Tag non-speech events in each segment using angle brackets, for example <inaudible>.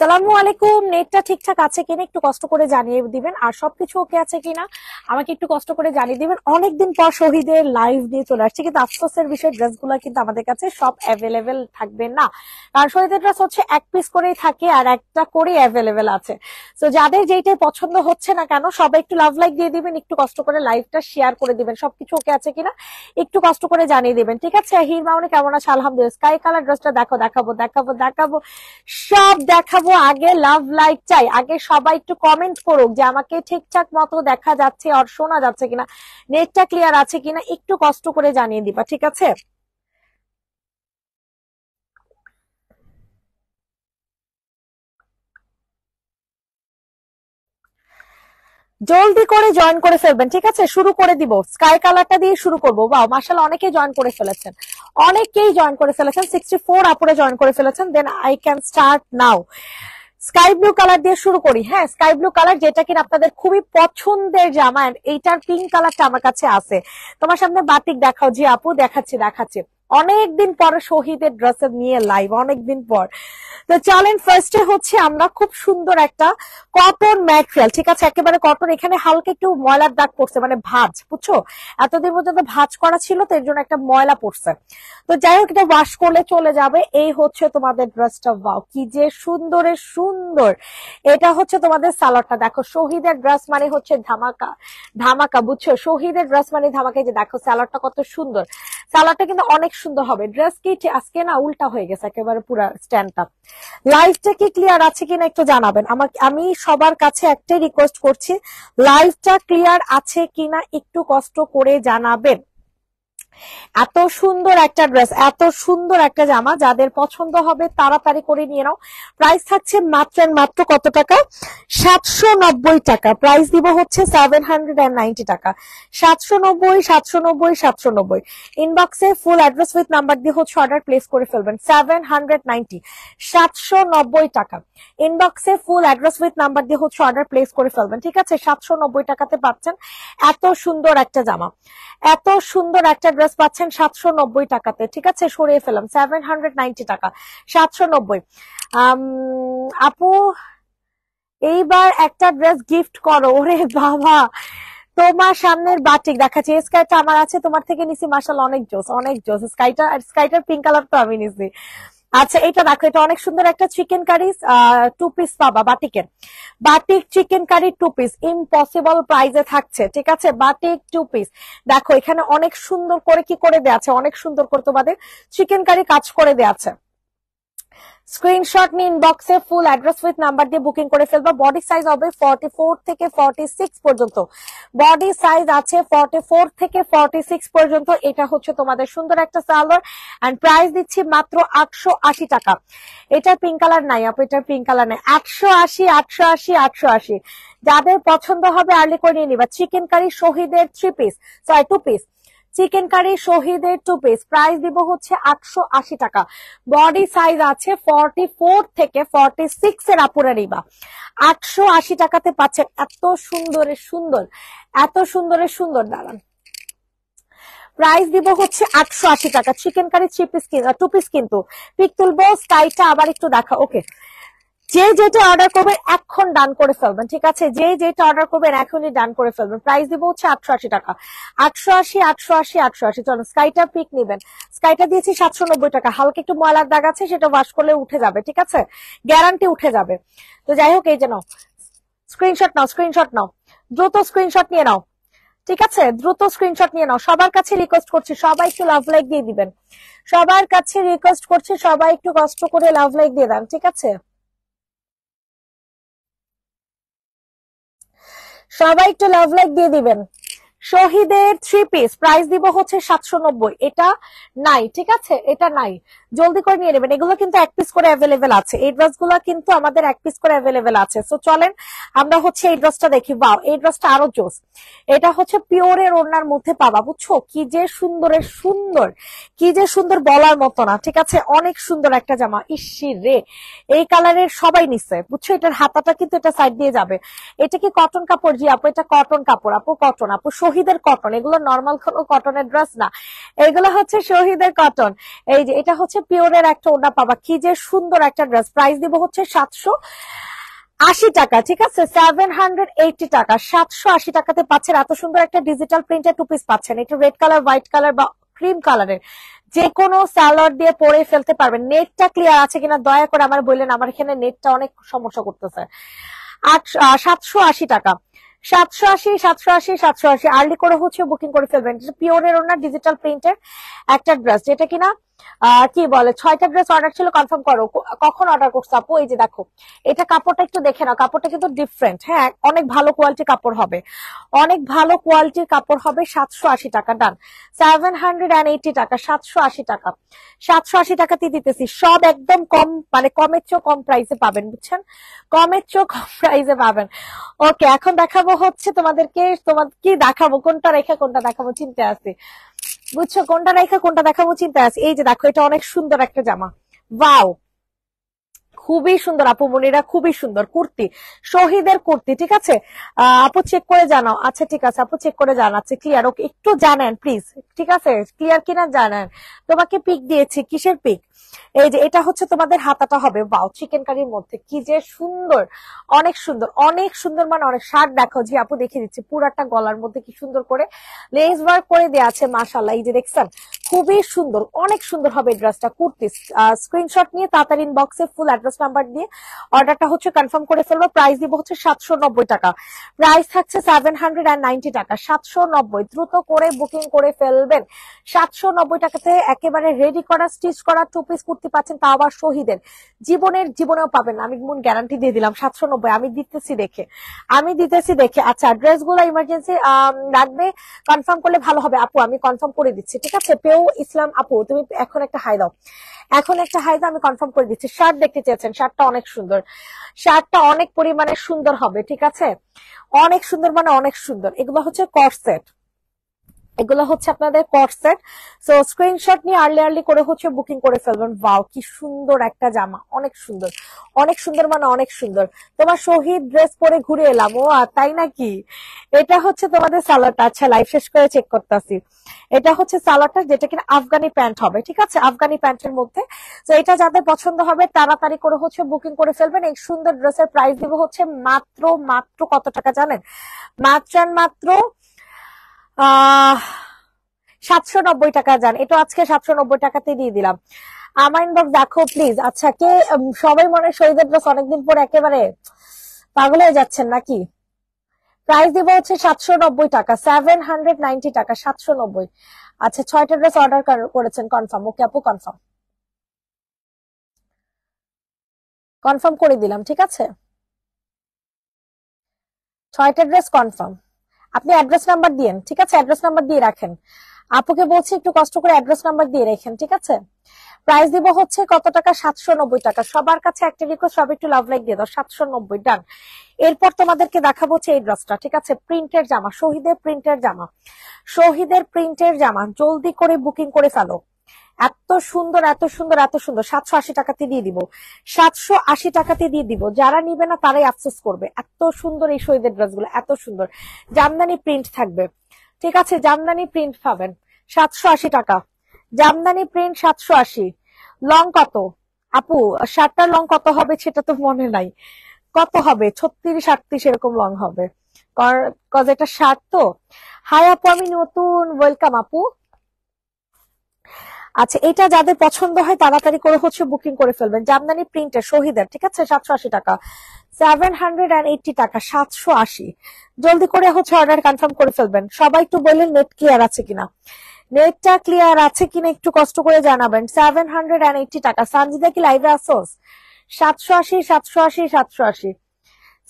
সালামু আলাইকুম নেটটা ঠিকঠাক আছে কিনা একটু কষ্ট করে জানিয়ে দিবেন আর সবকিছু ওকে আছে কিনা আমাকে একটু কষ্ট করে জানিয়ে দিবেন অনেকদিন পর শহীদের লাইভ দিয়ে চলে আসছে কিন্তু আফসোসের বিষয় ড্রেসগুলো কিন্তু আমাদের কাছে সব অ্যাভেলেবেল থাকবে না কারণ শহীদের ড্রেস হচ্ছে এক পিস করেই থাকে আর একটা করেই অ্যাভেলেবেল আছে তো যাদের যেইটাই পছন্দ হচ্ছে না কেন সবাই একটু লাভ লাইক দিয়ে দিবেন একটু কষ্ট করে লাইভটা শেয়ার করে দিবেন সবকিছু ওকে আছে কিনা একটু কষ্ট করে জানিয়ে দিবেন ঠিক আছে হির মাউনে কেমন আছে আলহামদুলিল্লাহ স্কাই কালার ড্রেসটা দেখো দেখাবো দেখাবো দেখাবো সব দেখাবো যাব আগে লাভ লাইক চাই আগে সবাই একটু কমেন্ট করুক যে আমাকে ঠিকঠাক মতো দেখা যাচ্ছে আর শোনা যাচ্ছে কিনা নেটটা ক্লিয়ার আছে কিনা একটু কষ্ট করে জানিয়ে দিবা ঠিক আছে জলদি করে জয়েন করে ফেলবেন ঠিক আছে শুরু করে দিব স্কাই কালারটা দিয়ে শুরু করব বা মার্শাল অনেকেই জয়েন করে ফেলেছেন অনেকেই জয়েন করে ফেলেছেন সিক্সটি ফোর আপুরে জয়েন করে ফেলেছেন then I can start now sky blue colour দিয়ে শুরু করি হ্যাঁ স্কাই ব্লু কালার যেটা কিনা আপনাদের খুবই পছন্দের জামা এইটার পিঙ্ক কালারটা আমার কাছে আছে তোমার সামনে বাতিক দেখাও যে আপু দেখাচ্ছি দেখাচ্ছি অনেকদিন পর শহীদের ড্রেস নিয়ে লাইভ অনেকদিন পর তো চলেন ফার্স্টে হচ্ছে আমরা খুব সুন্দর একটা কটন ম্যাটেরিয়াল ঠিক আছে একেবারে কটন এখানে হালকা একটু ময়লার দাগ পড়ছে মানে ভাজ বুঝছো এতদিন পর্যন্ত ভাজ করা ছিল তো এর জন্য একটা ময়লা পড়ছে তো যাই হোক এটা ওয়াশ করলে চলে যাবে এই হচ্ছে তোমাদের ড্রেসটা বাউ কি যে সুন্দরের সুন্দর এটা হচ্ছে তোমাদের সালোয়ারটা দেখো শহীদের ড্রেস মানে হচ্ছে ধামাকা ধামাকা বুঝছো শহীদের ড্রেস মানে ধামাকা যে দেখো সালোয়ারটা কত সুন্দর সালোয়ারটা কিন্তু অনেক সুন্দর হবে ড্রেস কি আজকে না উল্টা হয়ে গেছে একেবারে পুরা স্ট্যান্ডটা লাইভটা কি ক্লিয়ার আছে কিনা একটু জানাবেন আমাকে আমি সবার কাছে একটাই রিকোয়েস্ট করছি লাইভটা ক্লিয়ার আছে কিনা একটু কষ্ট করে জানাবেন এত সুন্দর একটা ড্রেস এত সুন্দর একটা জামা যাদের পছন্দ হবে তাড়াতাড়ি করে নিয়ে নাও প্রাইস থাকছে মাত্র মাত্র কত টাকা সাতশো নব্বই টাকা প্রাইস দিব হচ্ছে সেভেন হান্ড্রেড টাকা সাতশো নব্বই সাতশো নব্বই সাতশো নব্বই ইনবক্সে ফুল অ্যাড্রেস উইথ নাম্বার দিয়ে হচ্ছে অর্ডার প্লেস করে ফেলবেন সেভেন হান্ড্রেড সাতশো নব্বই টাকা ইনবক্সে ফুল অ্যাড্রেস উইথ নাম্বার দিয়ে হচ্ছে অর্ডার প্লেস করে ফেলবেন ঠিক আছে সাতশো নব্বই টাকাতে পাচ্ছেন এত সুন্দর একটা জামা এত সুন্দর একটা ড্রেস ড্রেস পাচ্ছেন সাতশো নব্বই টাকাতে ঠিক আছে সরিয়ে ফেলাম সেভেন হান্ড্রেড নাইনটি টাকা সাতশো নব্বই আপু এইবার একটা ড্রেস গিফট করো ওরে বাবা তোমার সামনের বাটিক দেখাচ্ছি এই স্কাইটা আমার আছে তোমার থেকে নিছি মার্শাল অনেক জোস অনেক জোস স্কাইটা স্কাইটার পিঙ্ক কালার তো আমি নিছি আচ্ছা এটা দেখো এটা অনেক সুন্দর একটা চিকেন কারি টু পিস পাবা বাটিকের batik chicken curry two piece impossible প্রাইজে থাকছে ঠিক আছে বাটিক টু পিস দেখো এখানে অনেক সুন্দর করে কি করে দেয়া আছে অনেক সুন্দর করে তোমাদের চিকেন কারি কাজ করে দেয়া আছে স্ক্রিনশট নিয়ে ইনবক্সে ফুল অ্যাড্রেস উইথ নাম্বার দিয়ে বুকিং করে ফেলবো বডি সাইজ হবে ফর্টি থেকে ফর্টি পর্যন্ত বডি সাইজ আছে ফর্টি থেকে ফর্টি পর্যন্ত এটা হচ্ছে তোমাদের সুন্দর একটা সালোয়ার অ্যান্ড প্রাইস দিচ্ছি মাত্র আটশো টাকা এটা পিঙ্ক কালার নাই আপু এটা পিঙ্ক কালার নাই একশো আশি আটশো আশি আটশো আশি যাদের পছন্দ হবে আর্লি করে নিয়ে নিবা চিকেন কারি শহীদের three piece sorry two piece chicken curry শহীদের টু পিস প্রাইস দিব হচ্ছে আটশো আশি টাকা বডি সাইজ আছে ফর্টি ফোর থেকে ফর্টি সিক্স এর আপুরা নিবা আটশো আশি টাকাতে পাচ্ছেন এত সুন্দরের সুন্দর এত সুন্দরের সুন্দর দাঁড়ান প্রাইস দিব হচ্ছে আটশো আশি টাকা chicken curry three piece two piece কিন্তু পিক তুলবো স্কাইটা আবার একটু দেখা ওকে যে যেটা অর্ডার করবেন এখন ডান করে ফেলবেন ঠিক আছে যে যেটা অর্ডার করবেন এখনই ডান করে ফেলবেন প্রাইস দিব হচ্ছে আটশো আশি টাকা আটশো আশি আটশো আশি আটশো আশি চলুন স্কাইটা পিক নেবেন স্কাইটা দিয়েছি সাতশো নব্বই টাকা হালকা একটু ময়লার দাগ আছে সেটা ওয়াশ করলে উঠে যাবে ঠিক আছে গ্যারান্টি উঠে যাবে তো যাই হোক এই যে নাও স্ক্রিনশট নাও স্ক্রিনশট নাও দ্রুত স্ক্রিনশট নিয়ে নাও ঠিক আছে দ্রুত স্ক্রিনশট নিয়ে নাও সবার কাছে রিকোয়েস্ট করছি সবাই একটু লাভ লাইক দিয়ে দিবেন সবার কাছে রিকোয়েস্ট করছি সবাই একটু কষ্ট করে লাভ লাইক দিয়ে দেন ঠিক আছে সবাই একটু লাভ লাইক দিয়ে দিবেন শহীদের থ্রি পিস প্রাইস দিব হচ্ছে সাতশো নব্বই এটা নাই ঠিক আছে এটা নাই জলদি করে নিয়ে নেবেন এগুলো কিন্তু এক পিস করে অ্যাভেলেবেল আছে এই ড্রেস গুলো কিন্তু আমাদের এক পিস করে অ্যাভেলেবেল আছে সো চলেন আমরা হচ্ছে এই ড্রেসটা দেখি বাও এই ড্রেসটা আরো জোস এটা হচ্ছে পিওরের ওনার মধ্যে পাবা বুঝছো কি যে সুন্দরের সুন্দর কি যে সুন্দর বলার মতো না ঠিক আছে অনেক সুন্দর একটা জামা ইসি রে এই কালারের সবাই নিচ্ছে বুঝছো এটার হাতাটা কিন্তু এটা সাইড দিয়ে যাবে এটা কি কটন কাপড় জি আপু এটা কটন কাপড় আপু কটন আপু শহীদের কটন এগুলো নর্মাল কোনো কটনের ড্রেস না এগুলো হচ্ছে শহীদের কটন এই যে এটা হচ্ছে পিওরের একটা ওনা পাবা কি যে সুন্দর একটা ড্রেস প্রাইস দিব হচ্ছে সাতশো আশি টাকা ঠিক আছে সেভেন হান্ড্রেড এইটি টাকা সাতশো আশি টাকাতে পাচ্ছেন এত সুন্দর একটা ডিজিটাল প্রিন্টের টু পিস পাচ্ছেন এটা রেড কালার হোয়াইট কালার বা ক্রিম কালারের যে কোনো স্যালাড দিয়ে পরে ফেলতে পারবেন নেটটা ক্লিয়ার আছে কিনা দয়া করে আমার বললেন আমার এখানে নেটটা অনেক সমস্যা করতেছে আট সাতশো আশি টাকা সাতশো আশি সাতশো আশি সাতশো আশি আর্লি করে হচ্ছে বুকিং করে ফেলবেন পিওরের ওনার ডিজিটাল প্রিন্টের একটা ড্রেস যেটা কিনা কি বলে ছয়টা ড্রেস অর্ডার ছিল কনফার্ম করো কখন অর্ডার করছো আপু এই যে দেখো এটা কাপড়টা একটু দেখে নাও কাপড়টা কিন্তু ডিফারেন্ট হ্যাঁ অনেক ভালো কোয়ালিটির কাপড় হবে অনেক ভালো কোয়ালিটির কাপড় হবে সাতশো আশি টাকা done seven hundred and eighty টাকা সাতশো আশি টাকা সাতশো আশি তি দিতেছি সব একদম কম মানে কমের চেয়েও কম প্রাইসে পাবেন বুঝছেন কমের চেয়েও কম প্রাইসে পাবেন ওকে এখন দেখাবো হচ্ছে তোমাদেরকে তোমার কি দেখাবো কোনটা রেখে কোনটা দেখাবো চিনতে আসি বুঝছো কোনটা রাখা কোনটা দেখাবো চিন্তা আছে এই যে দেখো এটা অনেক সুন্দর একটা জামা বাও খুবই সুন্দর আপু মনিরা খুবই সুন্দর কুর্তি শহীদের কুর্তি ঠিক আছে আপু চেক করে জানাও আচ্ছা ঠিক আছে আপু চেক করে জানাচ্ছে ক্লিয়ার ওকে একটু জানেন প্লিজ ঠিক আছে ক্লিয়ার কিনা জানেন তোমাকে পিক দিয়েছি কিসের পিক এই যে এটা হচ্ছে তোমাদের হাতাটা হবে বাউ চিকেন কারির মধ্যে কি যে সুন্দর অনেক সুন্দর অনেক সুন্দর মানে অনেক শার্ট দেখো জি আপু দেখিয়ে দিচ্ছি পুরাটা গলার মধ্যে কি সুন্দর করে লেস ওয়ার্ক করে দেওয়া আছে মাসাল্লাহ এই যে দেখছেন খুবই সুন্দর অনেক সুন্দর হবে ড্রেসটা কুর্তি স্ক্রিনশট নিয়ে তাড়াতাড়ি ইনবক্সে ফুল অ্যাড্রেস নাম্বার দিয়ে অর্ডারটা হচ্ছে কনফার্ম করে ফেলবো প্রাইস দিব হচ্ছে সাতশো টাকা প্রাইস থাকছে সেভেন নাইনটি টাকা সাতশো নব্বই দ্রুত করে বুকিং করে ফেলবেন সাতশো নব্বই টাকাতে একেবারে রেডি করা স্টিচ করা টু পিস কুর্তি পাচ্ছেন তা আবার শহীদের জীবনের জীবনেও পাবেন আমি মন গ্যারান্টি দিয়ে দিলাম সাতশো নব্বই আমি দিতেছি দেখে আমি দিতেছি দেখে আচ্ছা অ্যাড্রেসগুলো ইমার্জেন্সি লাগবে কনফার্ম করলে ভালো হবে আপু আমি কনফার্ম করে দিচ্ছি ঠিক আছে পেও ইসলাম আপু তুমি এখন একটা হাই দাও এখন একটা হাই দাও আমি কনফার্ম করে দিচ্ছি শার্ট দেখতে চেয়েছেন শার্টটা অনেক সুন্দর শার্টটা অনেক পরিমাণে সুন্দর হবে ঠিক আছে অনেক সুন্দর মানে অনেক সুন্দর এগুলো হচ্ছে সেট এগুলো হচ্ছে আপনাদের কটসেট সো স্ক্রিনশট নিয়ে আর্লি আর্লি করে হচ্ছে বুকিং করে ফেলবেন ভাও কি সুন্দর একটা জামা অনেক সুন্দর অনেক সুন্দর মানে অনেক সুন্দর তোমার শহীদ ড্রেস পরে ঘুরে এলাম ও তাই নাকি এটা হচ্ছে তোমাদের সালোয়ারটা আচ্ছা লাইভ শেষ করে চেক করতেছি এটা হচ্ছে সালাটা যেটা কিনা আফগানি প্যান্ট হবে ঠিক আছে আফগানি প্যান্টের মধ্যে তো এটা যাদের পছন্দ হবে তাড়াতাড়ি করে হচ্ছে বুকিং করে ফেলবেন এই সুন্দর ড্রেসের প্রাইস দিব হচ্ছে মাত্র মাত্র কত টাকা জানেন মাত্র মাত্র সাতশো নব্বই টাকা যান এটা আজকে সাতশো নব্বই টাকাতে দিয়ে দিলাম আমার ইনবক্স দেখো প্লিজ আচ্ছা কে সবাই মনে শহীদের ড্রেস অনেকদিন পর একেবারে পাগল হয়ে যাচ্ছেন নাকি প্রাইস দিব হচ্ছে সাতশো নব্বই টাকা সেভেন হান্ড্রেড নাইনটি টাকা সাতশো নব্বই আচ্ছা ছয়টা ড্রেস অর্ডার করেছেন কনফার্ম ওকে আপু কনফার্ম কনফার্ম করে দিলাম ঠিক আছে ছয়টা ড্রেস কনফার্ম আপনি অ্যাড্রেস নাম্বার দিয়েন ঠিক আছে অ্যাড্রেস নাম্বার দিয়ে রাখেন আপুকে বলছি একটু কষ্ট করে অ্যাড্রেস নাম্বার দিয়ে রাখেন ঠিক আছে প্রাইস দিব হচ্ছে কত টাকা সাতশো নব্বই টাকা সবার কাছে একটা রিকোয়েস্ট সব একটু লাভ লাইক দিয়ে দাও সাতশো নব্বই ডান এরপর তোমাদেরকে দেখাবো হচ্ছে এই ড্রসটা ঠিক আছে প্রিন্টের জামা শহীদের প্রিন্টের জামা শহীদের প্রিন্টের জামা জলদি করে বুকিং করে ফেলো এত সুন্দর এত সুন্দর এত সুন্দর সাতশো আশি টাকাতে দিয়ে দিব সাতশো আশি টাকাতে দিয়ে দিব যারা নিবে না তারাই আফসোস করবে এত সুন্দর এই শহীদের ড্রেসগুলো এত সুন্দর জামদানি প্রিন্ট থাকবে ঠিক আছে জামদানি প্রিন্ট পাবেন সাতশো আশি টাকা জামদানি প্রিন্ট সাতশো আশি লং কত আপু শার্টটার লং কত হবে সেটা তো মনে নাই কত হবে ছত্রিশ আটত্রিশ এরকম লং হবে কজ এটা শার্ট তো হাই আপু আমি নতুন ওয়েলকাম আপু আচ্ছা এটা যাদের পছন্দ হয় তাড়াতাড়ি করে হচ্ছে বুকিং করে ফেলবেন জামদানি প্রিন্টের শহীদের ঠিক আছে সাতশো আশি টাকা সেভেন হান্ড্রেড অ্যান্ড টাকা সাতশো আশি জলদি করে হচ্ছে অর্ডার কনফার্ম করে ফেলবেন সবাই একটু বললেন নেট ক্লিয়ার আছে কিনা নেটটা ক্লিয়ার আছে কিনা একটু কষ্ট করে জানাবেন সেভেন হান্ড্রেড অ্যান্ড এইটি টাকা সানজিদা কি লাইভে আসোস সাতশো আশি সাতশো আশি সাতশো আশি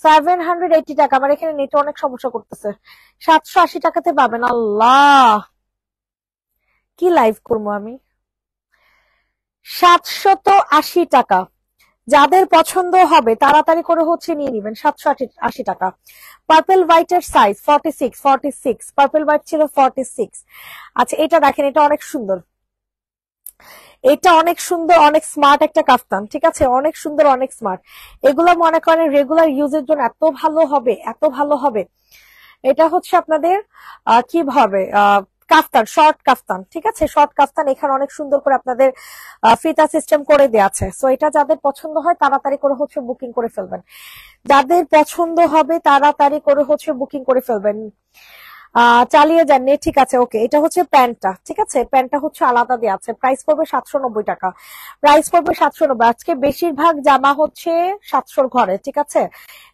সেভেন হান্ড্রেড এইটি টাকা আমার এখানে নেট অনেক সমস্যা করতেছে সাতশো আশি টাকাতে পাবেন আল্লাহ কি লাইভ করবো আমি সাতশত আশি টাকা যাদের পছন্দ হবে তাড়াতাড়ি করে হচ্ছে নিয়ে নেবেন সাতশো আশি টাকা পার্পেল হোয়াইটের size forty six forty six purple white ছিল ফর্টি সিক্স আচ্ছা এটা দেখেন এটা অনেক সুন্দর এটা অনেক সুন্দর অনেক স্মার্ট একটা কাফতান ঠিক আছে অনেক সুন্দর অনেক স্মার্ট এগুলো মনে করেন রেগুলার ইউজের জন্য এত ভালো হবে এত ভালো হবে এটা হচ্ছে আপনাদের কি আহ কাফতান শর্ট কাফতান ঠিক আছে শর্ট কাফতান এখানে অনেক সুন্দর করে আপনাদের ফিতা সিস্টেম করে দেওয়া আছে সো এটা যাদের পছন্দ হয় তাড়াতাড়ি করে হচ্ছে বুকিং করে ফেলবেন যাদের পছন্দ হবে তাড়াতাড়ি করে হচ্ছে বুকিং করে ফেলবেন চালিয়ে যান নে ঠিক আছে ওকে এটা হচ্ছে প্যান্টটা ঠিক আছে প্যান্টটা হচ্ছে আলাদা দেওয়া আছে প্রাইস পড়বে সাতশো নব্বই টাকা প্রাইস পড়বে সাতশো নব্বই আজকে বেশিরভাগ জামা হচ্ছে সাতশোর ঘরে ঠিক আছে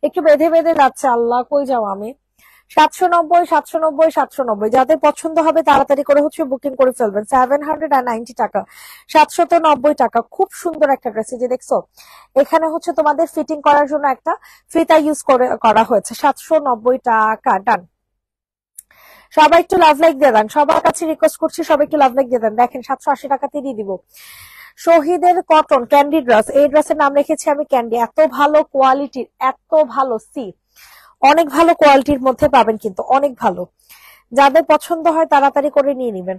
একটু বেঁধে বেঁধে যাচ্ছে আল্লাহ কই যাও আমি সাতশো নব্বই সাতশো নব্বই সাতশো নব্বই যাদের পছন্দ হবে তাড়াতাড়ি করে হচ্ছে বুকিং করে ফেলবেন সেভেন হান্ড্রেড আর নাইনটি টাকা সাতশত নব্বই টাকা খুব সুন্দর একটা ড্রেস যে দেখছো এখানে হচ্ছে তোমাদের ফিটিং করার জন্য একটা ফিতা ইউজ করে করা হয়েছে সাতশো নব্বই টাকা ডান সবাই একটু লাভ লাইক দিয়ে দেন সবার কাছে রিকোয়েস্ট করছি সবাই একটু লাভ লাইক দিয়ে দেন দেখেন সাতশো আশি টাকাতে দিয়ে দিব শহীদের কটন ক্যান্ডি ড্রেস এই ড্রেসের নাম রেখেছি আমি ক্যান্ডি এত ভালো কোয়ালিটির এত ভালো সি অনেক ভালো কোয়ালিটির মধ্যে পাবেন কিন্তু অনেক ভালো যাদের পছন্দ হয় তাড়াতাড়ি করে নিয়ে নেবেন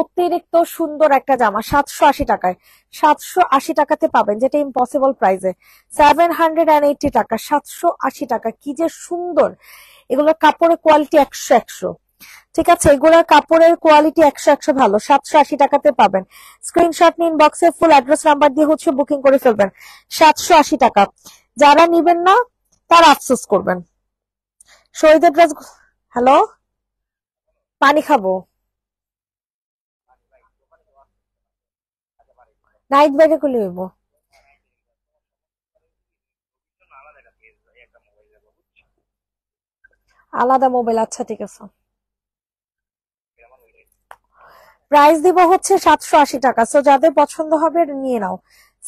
অতিরিক্ত সুন্দর একটা জামা সাতশো আশি টাকায় সাতশো আশি টাকাতে পাবেন যেটা ইম্পসিবল প্রাইসে সেভেন হান্ড্রেড অ্যান্ড এইটি টাকা সাতশো আশি টাকা কি যে সুন্দর এগুলোর কাপড়ের কোয়ালিটি একশো একশো ঠিক আছে এগুলোর কাপড়ের কোয়ালিটি একশো একশো ভালো সাতশো আশি টাকাতে পাবেন স্ক্রিনশট নিন বক্সে ফুল অ্যাড্রেস নাম্বার দিয়ে হচ্ছে বুকিং করে ফেলবেন সাতশো আশি টাকা যারা নিবেন না তারা আফসোস করবেন শহীদের হ্যালো পানি খাবো নাইট ব্যাগে খুলে হইব আলাদা মোবাইল আচ্ছা ঠিক আছে প্রাইস দিব হচ্ছে সাতশো আশি টাকা সো যাদের পছন্দ হবে নিয়ে নাও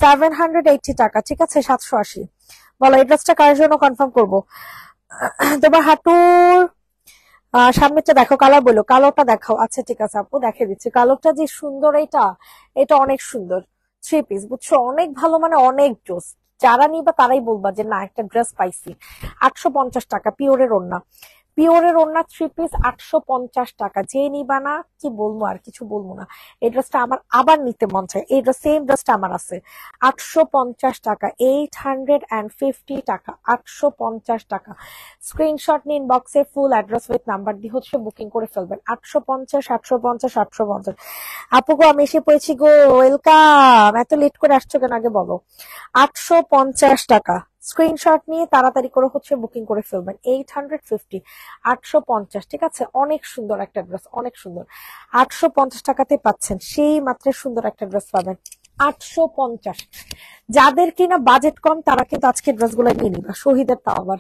সেভেন হান্ড্রেড এইটি টাকা ঠিক আছে সাতশো আশি বলো এই ড্রেসটা কার জন্য কনফার্ম করবো <clears throat> তোমার হাঁটুর সামনেটা দেখো কালার বলো কালোটা দেখো আচ্ছা ঠিক আছে আপু দেখে দিচ্ছি কালোটা যে সুন্দর এটা এটা অনেক সুন্দর থ্রি পিস বুঝছো অনেক ভালো মানে অনেক জোস যারা নিবা তারাই বলবা যে না একটা ড্রেস পাইছি আটশো পঞ্চাশ টাকা পিওরের ওন্না পিওরের ওনার থ্রি পিস আটশো পঞ্চাশ টাকা যে নিবা না কি বলবো আর কিছু বলবো না এই ড্রেসটা আমার আবার নিতে মন চায় এই ড্রেস সেম ড্রেসটা আমার আছে আটশো পঞ্চাশ টাকা এইট হান্ড্রেড অ্যান্ড ফিফটি টাকা আটশো পঞ্চাশ টাকা স্ক্রিনশট নিন বক্সে ফুল অ্যাড্রেস উইথ নাম্বার দিয়ে হচ্ছে বুকিং করে ফেলবেন আটশো পঞ্চাশ আটশো পঞ্চাশ আটশো পঞ্চাশ আপু গো আমি এসে পড়েছি গো ওয়েলকাম এত লেট করে আসছো কেন আগে বলো আটশো পঞ্চাশ টাকা স্ক্রিনশট নিয়ে তাড়াতাড়ি করে হচ্ছে বুকিং করে ফেলবেন এইট হান্ড্রেড ফিফটি আটশো পঞ্চাশ ঠিক আছে অনেক সুন্দর একটা ড্রেস অনেক সুন্দর আটশো পঞ্চাশ টাকাতে পাচ্ছেন সেই মাত্রে সুন্দর একটা ড্রেস পাবেন আটশো পঞ্চাশ যাদের কিনা বাজেট কম তারা কিন্তু আজকে ড্রেসগুলো নিয়ে নিবা শহীদের তাও আবার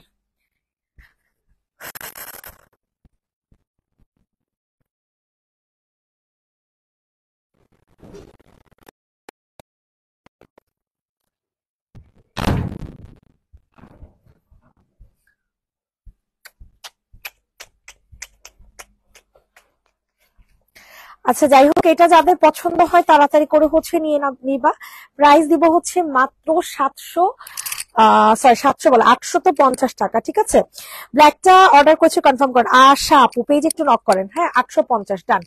আচ্ছা যাই হোক এটা যাদের পছন্দ হয় তাড়াতাড়ি করে হচ্ছে নিয়ে নিবা প্রাইস দিব হচ্ছে মাত্র সাতশো সরি সাতশো বলে আটশো তো পঞ্চাশ টাকা ঠিক আছে ব্ল্যাকটা অর্ডার করেছে কনফার্ম করেন আশা আপু পেজ একটু নক করেন হ্যাঁ আটশো পঞ্চাশ ডান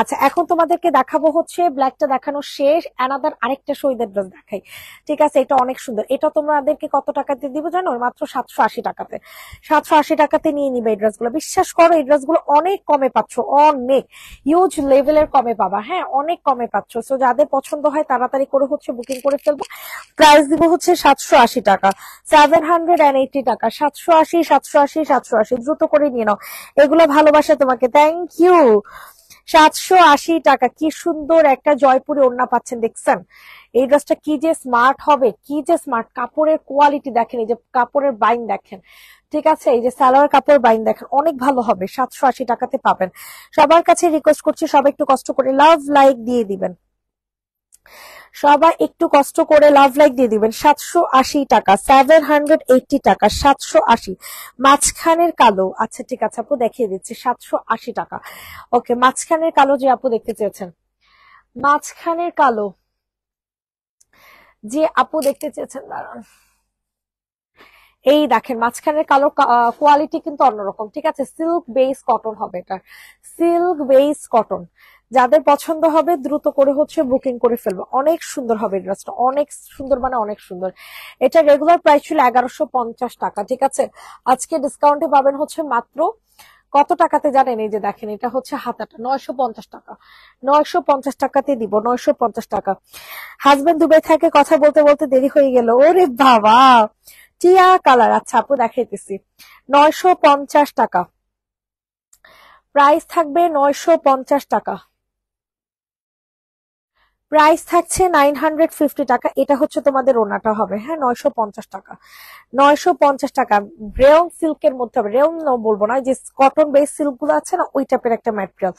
আচ্ছা এখন তোমাদেরকে দেখাবো হচ্ছে ব্ল্যাকটা দেখানো শেষ অ্যানাদার আরেকটা শহীদের ড্রেস দেখাই ঠিক আছে এটা অনেক সুন্দর এটা তোমাদেরকে কত টাকাতে দিব জানো মাত্র সাতশো আশি টাকাতে সাতশো আশি টাকাতে নিয়ে নিবে এই ড্রেসগুলো বিশ্বাস করো এই ড্রেসগুলো অনেক কমে পাচ্ছ অনেক হিউজ লেভেলের কমে পাবা হ্যাঁ অনেক কমে পাচ্ছ তো যাদের পছন্দ হয় তাড়াতাড়ি করে হচ্ছে বুকিং করে ফেলবো প্রাইস দিব হচ্ছে সাতশো আশি টাকা টাকা সেভেন হান্ড্রেড এইটি টাকা সাতশো আশি সাতশো আশি সাতশো আশি দ্রুত করে নিয়ে নাও এগুলো ভালোবাসা তোমাকে থ্যাংক ইউ সাতশো আশি টাকা কি সুন্দর একটা জয়পুরে ওড়না পাচ্ছেন দেখছেন এই ড্রেসটা কি যে স্মার্ট হবে কি যে স্মার্ট কাপড়ের কোয়ালিটি দেখেন এই যে কাপড়ের বাইন দেখেন ঠিক আছে এই যে সালোয়ার কাপড় বাইন দেখেন অনেক ভালো হবে সাতশো আশি টাকাতে পাবেন সবার কাছে রিকোয়েস্ট করছি সবাই একটু কষ্ট করে লাভ লাইক দিয়ে দিবেন সবাই একটু কষ্ট করে লাভ লাইক দিয়ে দিবেন সাতশো আশি টাকা সেভেন হান্ড্রেড এইটটি টাকা সাতশো আশি মাঝখানের কালো আচ্ছা ঠিক আছে আপু দেখিয়ে দিচ্ছি সাতশো আশি টাকা ওকে মাঝখানের কালো যে আপু দেখতে চেয়েছেন মাঝখানের কালো যে আপু দেখতে চেয়েছেন দাঁড়ান এই দেখেন মাঝখানের কালো কোয়ালিটি কিন্তু অন্যরকম ঠিক আছে সিল্ক বেস কটন হবে এটা সিল্ক বেস কটন যাদের পছন্দ হবে দ্রুত করে হচ্ছে বুকিং করে ফেলবো অনেক সুন্দর হবে ড্রেসটা অনেক সুন্দর মানে অনেক সুন্দর এটা রেগুলার প্রাইস ছিল এগারোশো পঞ্চাশ টাকা ঠিক আছে আজকে ডিসকাউন্টে পাবেন হচ্ছে মাত্র কত টাকাতে জানেন এই যে দেখেন এটা হচ্ছে হাতাটা নয়শো পঞ্চাশ টাকা নয়শো পঞ্চাশ টাকাতে দিব নয়শো পঞ্চাশ টাকা হাজবেন্ড দুবাই থাকে কথা বলতে বলতে দেরি হয়ে গেল ওরে বাবা টিয়া কালার আচ্ছা আপু দেখাইতেছি নয়শো পঞ্চাশ টাকা প্রাইস থাকবে নয়শো পঞ্চাশ টাকা প্রাইস থাকছে নাইন হান্ড্রেড ফিফটি টাকা এটা হচ্ছে তোমাদের ওনাটা হবে হ্যাঁ নয়শো পঞ্চাশ টাকা নয়শো পঞ্চাশ টাকা রেয়ং সিল্কের মধ্যে হবে রেয়ং বলবো না যে কটন বেস সিল্ক গুলো আছে না ওই টাইপের একটা ম্যাটেরিয়াল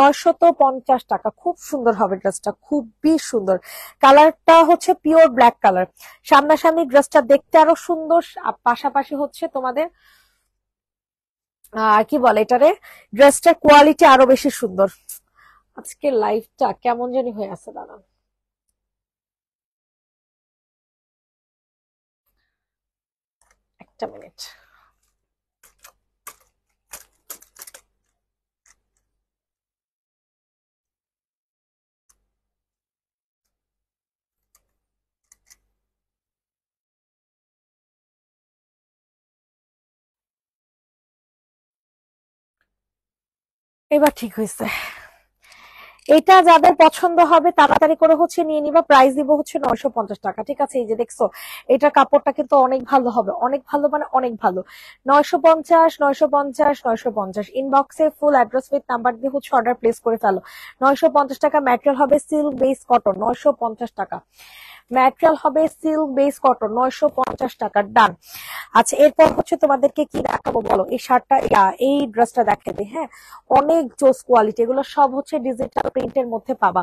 নয়শো পঞ্চাশ টাকা খুব সুন্দর হবে ড্রেসটা খুবই সুন্দর কালারটা হচ্ছে পিওর ব্ল্যাক কালার সামনাসামনি ড্রেসটা দেখতে আরো সুন্দর পাশাপাশি হচ্ছে তোমাদের আর কি বলে এটারে ড্রেসটার কোয়ালিটি আরো বেশি সুন্দর আজকে লাইফটা কেমন জানি হয়ে আছে দাদা একটা মিনিট এবার ঠিক হয়েছে এটা যাদের পছন্দ হবে তাড়াতাড়ি করে হচ্ছে নিয়ে নিবা প্রাইস দিব হচ্ছে নয়শো পঞ্চাশ টাকা ঠিক আছে এই যে দেখছো এটা কাপড়টা কিন্তু অনেক ভালো হবে অনেক ভালো মানে অনেক ভালো নয়শো পঞ্চাশ নয়শো পঞ্চাশ নয়শো পঞ্চাশ ইনবক্সে ফুল অ্যাড্রেস উইথ নাম্বার দিয়ে হচ্ছে অর্ডার প্লেস করে ফেলো নয়শো পঞ্চাশ টাকা ম্যাটেরিয়াল হবে সিল্ক বেস কটন নয়শো পঞ্চাশ টাকা ম্যাটেরিয়াল হবে সিল্ক বেস কটন নয়শো পঞ্চাশ টাকার ডান আচ্ছা এরপর হচ্ছে তোমাদেরকে কি দেখাবো বলো এই শার্টটা এই ড্রেসটা দেখাবে হ্যাঁ অনেক জোস কোয়ালিটি এগুলো সব হচ্ছে ডিজিটাল প্রিন্টের মধ্যে পাবা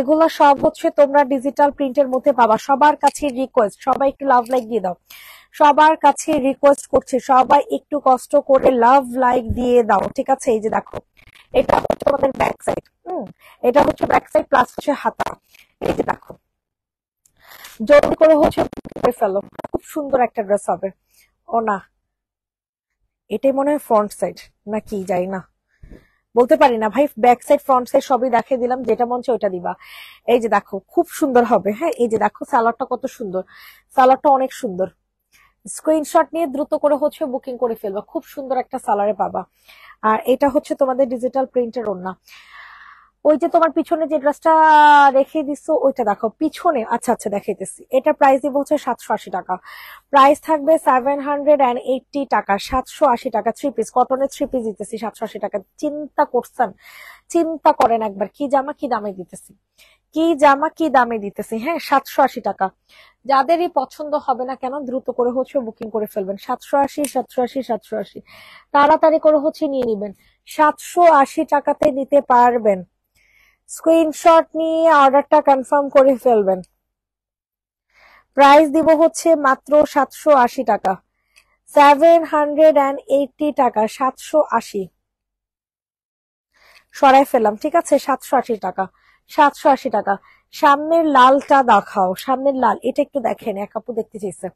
এগুলো সব হচ্ছে তোমরা ডিজিটাল প্রিন্টের মধ্যে পাবা সবার কাছে রিকোয়েস্ট সবাই একটু লাভ লাইক দিয়ে দাও সবার কাছে রিকোয়েস্ট করছে সবাই একটু কষ্ট করে লাভ লাইক দিয়ে দাও ঠিক আছে এই যে দেখো এটা হচ্ছে আমাদের ব্যাক সাইড হম এটা হচ্ছে ব্যাক সাইড প্লাস হচ্ছে হাতা এই যে দেখো জলদি করে হচ্ছে ফেলো খুব সুন্দর একটা ড্রেস হবে ও না এটাই মনে হয় ফ্রন্ট সাইড না কি যাই না বলতে পারি না ভাই ব্যাক সাইড ফ্রন্ট সাইড সবই দেখিয়ে দিলাম যেটা মন ওটা দিবা এই যে দেখো খুব সুন্দর হবে হ্যাঁ এই যে দেখো স্যালাডটা কত সুন্দর স্যালাডটা অনেক সুন্দর স্ক্রিনশট নিয়ে দ্রুত করে হচ্ছে বুকিং করে ফেলবা খুব সুন্দর একটা স্যালারে পাবা আর এটা হচ্ছে তোমাদের ডিজিটাল প্রিন্টের ওড়না ওই যে তোমার পিছনে যে ড্রেসটা রেখে দিছো ওইটা দেখো পিছনে আচ্ছা আচ্ছা দেখাইতেছি এটা প্রাইসই বলছে সাতশো আশি টাকা প্রাইস থাকবে সেভেন হান্ড্রেড অ্যান্ড এইটটি টাকা সাতশো আশি টাকা থ্রি পিস কটনের থ্রি পিস দিতেছি সাতশো আশি টাকা চিন্তা করছেন চিন্তা করেন একবার কি জামা কি দামে দিতেছি কি জামা কি দামে দিতেছি হ্যাঁ সাতশো আশি টাকা যাদেরই পছন্দ হবে না কেন দ্রুত করে হচ্ছে বুকিং করে ফেলবেন সাতশো আশি সাতশো আশি সাতশো আশি তাড়াতাড়ি করে হচ্ছে নিয়ে নিবেন সাতশো আশি টাকাতে নিতে পারবেন স্ক্রিনশট নিয়ে অর্ডারটা কনফার্ম করে ফেলবেন প্রাইস দিব হচ্ছে মাত্র সাতশো আশি টাকা সেভেন হান্ড্রেড অ্যান্ড টাকা সাতশো আশি সরাই ফেললাম ঠিক আছে সাতশো আশি টাকা সাতশো আশি টাকা সামনের লালটা দেখাও সামনের লাল এটা একটু দেখেন এক আপু দেখতে চাইছে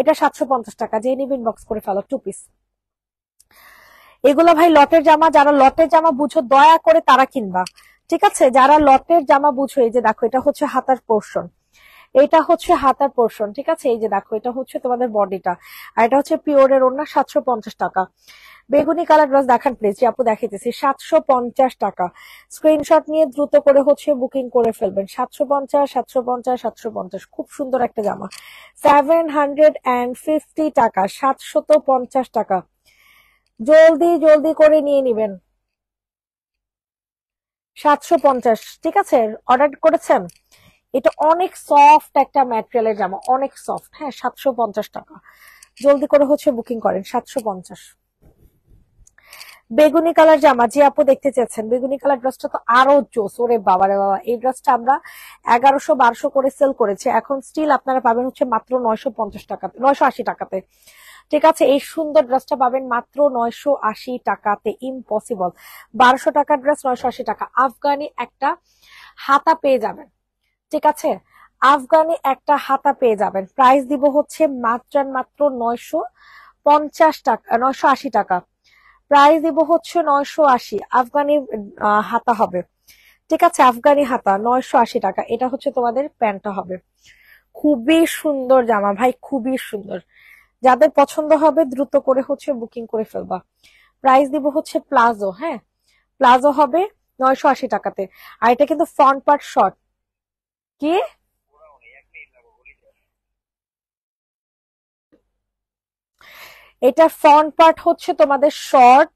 এটা সাতশো পঞ্চাশ টাকা যে নিবেন বক্স করে ফেলো টু পিস এগুলো ভাই লটের জামা যারা লটের জামা বুঝো দয়া করে তারা কিনবা ঠিক আছে যারা লটের জামা বুঝো এই যে দেখো এটা হচ্ছে হাতার পোর্শন এটা হচ্ছে হাতার পোর্শন ঠিক আছে এই যে দেখো এটা হচ্ছে তোমাদের বডিটা আর এটা হচ্ছে পিওরের ওনার সাতশো পঞ্চাশ টাকা বেগুনি কালার ড্রেস দেখান প্লিজ আপু দেখাইতেছি সাতশো পঞ্চাশ টাকা স্ক্রিনশট নিয়ে দ্রুত করে হচ্ছে বুকিং করে ফেলবেন সাতশো পঞ্চাশ সাতশো পঞ্চাশ সাতশো পঞ্চাশ খুব সুন্দর একটা জামা সেভেন হান্ড্রেড অ্যান্ড ফিফটি টাকা সাতশত পঞ্চাশ টাকা জলদি জলদি করে নিয়ে নিবেন সাতশো পঞ্চাশ ঠিক আছে অর্ডার করেছেন এটা অনেক সফট একটা ম্যাটেরিয়ালের জামা অনেক সফট হ্যাঁ সাতশো পঞ্চাশ টাকা জলদি করে হচ্ছে বুকিং করেন সাতশো পঞ্চাশ বেগুনি কালার জামা যে আপু দেখতে চেয়েছেন বেগুনি কালার ড্রেসটা তো আরো জোস ওরে বাবা রে বাবা এই ড্রেসটা আমরা এগারোশো বারোশো করে সেল করেছি এখন স্টিল আপনারা পাবেন হচ্ছে মাত্র নয়শো পঞ্চাশ টাকাতে নয়শো আশি টাকাতে ঠিক আছে এই সুন্দর ড্রেসটা পাবেন মাত্র নয়শো আশি টাকাতে ইম্পসিবল বারোশো টাকার ড্রেস নয়শো আশি টাকা আফগানি একটা হাতা পেয়ে যাবেন ঠিক আছে আফগানি একটা হাতা পেয়ে যাবেন প্রাইস দিব হচ্ছে মাত্র মাত্র নয়শো পঞ্চাশ টাকা নয়শো আশি টাকা প্রাইস দিব হচ্ছে নয়শো আশি আফগানি হাতা হবে ঠিক আছে আফগানি হাতা নয়শো আশি টাকা এটা হচ্ছে তোমাদের প্যান্টটা হবে খুবই সুন্দর জামা ভাই খুবই সুন্দর যাদের পছন্দ হবে দ্রুত করে হচ্ছে বুকিং করে ফেলবা প্রাইস দিব হচ্ছে প্লাজো হ্যাঁ প্লাজো হবে নয়শো আশি টাকাতে আর এটা কিন্তু ফ্রন্ট পার্ট শর্ট কি এটা ফ্রন্ট পার্ট হচ্ছে তোমাদের শর্ট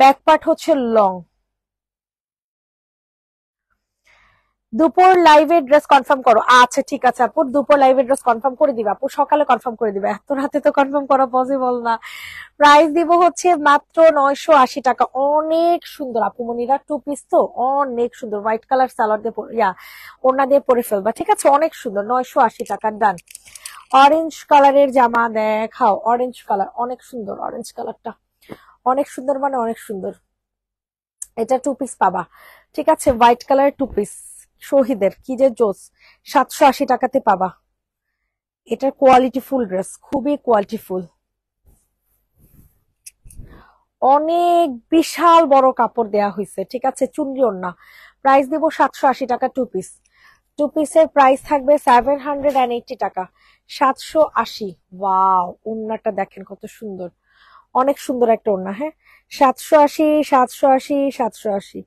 ব্যাক পার্ট হচ্ছে লং দুপুর লাইভ ড্রেস কনফার্ম করো আচ্ছা ঠিক আছে আপু দুপুর লাইভ ড্রেস কনফার্ম করে দিবা আপু সকালে কনফার্ম করে দিবে এত রাতে তো কনফার্ম করা পসিবল না প্রাইস দিব হচ্ছে মাত্র নয়শো আশি টাকা অনেক সুন্দর আপু মনিরা টু পিস তো অনেক সুন্দর হোয়াইট কালার সালার দিয়ে ইয়া ওনা দিয়ে পরে ফেলবা ঠিক আছে অনেক সুন্দর নয়শো আশি টাকার ডান অরেঞ্জ কালারের জামা দেখাও অরেঞ্জ কালার অনেক সুন্দর অরেঞ্জ কালারটা অনেক সুন্দর মানে অনেক সুন্দর এটা টু পিস পাবা ঠিক আছে হোয়াইট কালার টু পিস শহীদের কি যে জোস সাতশো আশি টাকাতে পাবা এটার কোয়ালিটি ফুল ড্রেস খুবই কোয়ালিটি ফুল অনেক বিশাল বড় কাপড় দেয়া হয়েছে ঠিক আছে চুনরি না প্রাইস দেব সাতশো আশি টাকা টু পিস টু পিসের প্রাইস থাকবে সেভেন হান্ড্রেড অ্যান্ড এইটি টাকা সাতশো আশি ওয়াও ওন্নাটা দেখেন কত সুন্দর অনেক সুন্দর একটা ওনা হ্যাঁ সাতশো আশি সাতশো আশি সাতশো আশি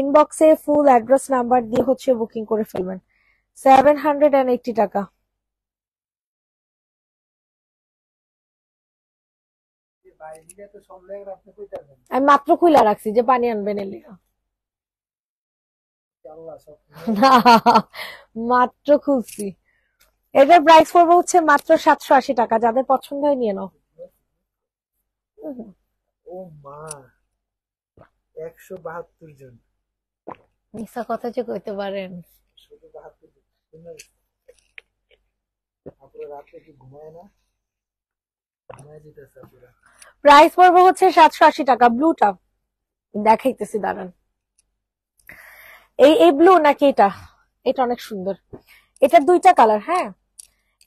ইনবক্সে ফুল অ্যাড্রেস নাম্বার দিয়ে হচ্ছে বুকিং করে ফেলবেন সেভেন হান্ড্রেড অ্যান্ড এইটটি টাকা আমি মাত্র খুইলা রাখছি যে পানি আনবেন এর <laughs> মাত্র খুলছি এদের প্রাইস পড়বে হচ্ছে মাত্র সাতশো আশি টাকা যাদের পছন্দ হয় নিয়ে নাও মা একশো বাহাত্তর জন মিশা কথা যে কইতে পারেন প্রাইস পড়বে হচ্ছে সাতশো আশি টাকা ব্লুটা দেখাইতেছি দাঁড়ান এই এই ব্লু নাকি এটা এটা অনেক সুন্দর এটা দুইটা কালার হ্যাঁ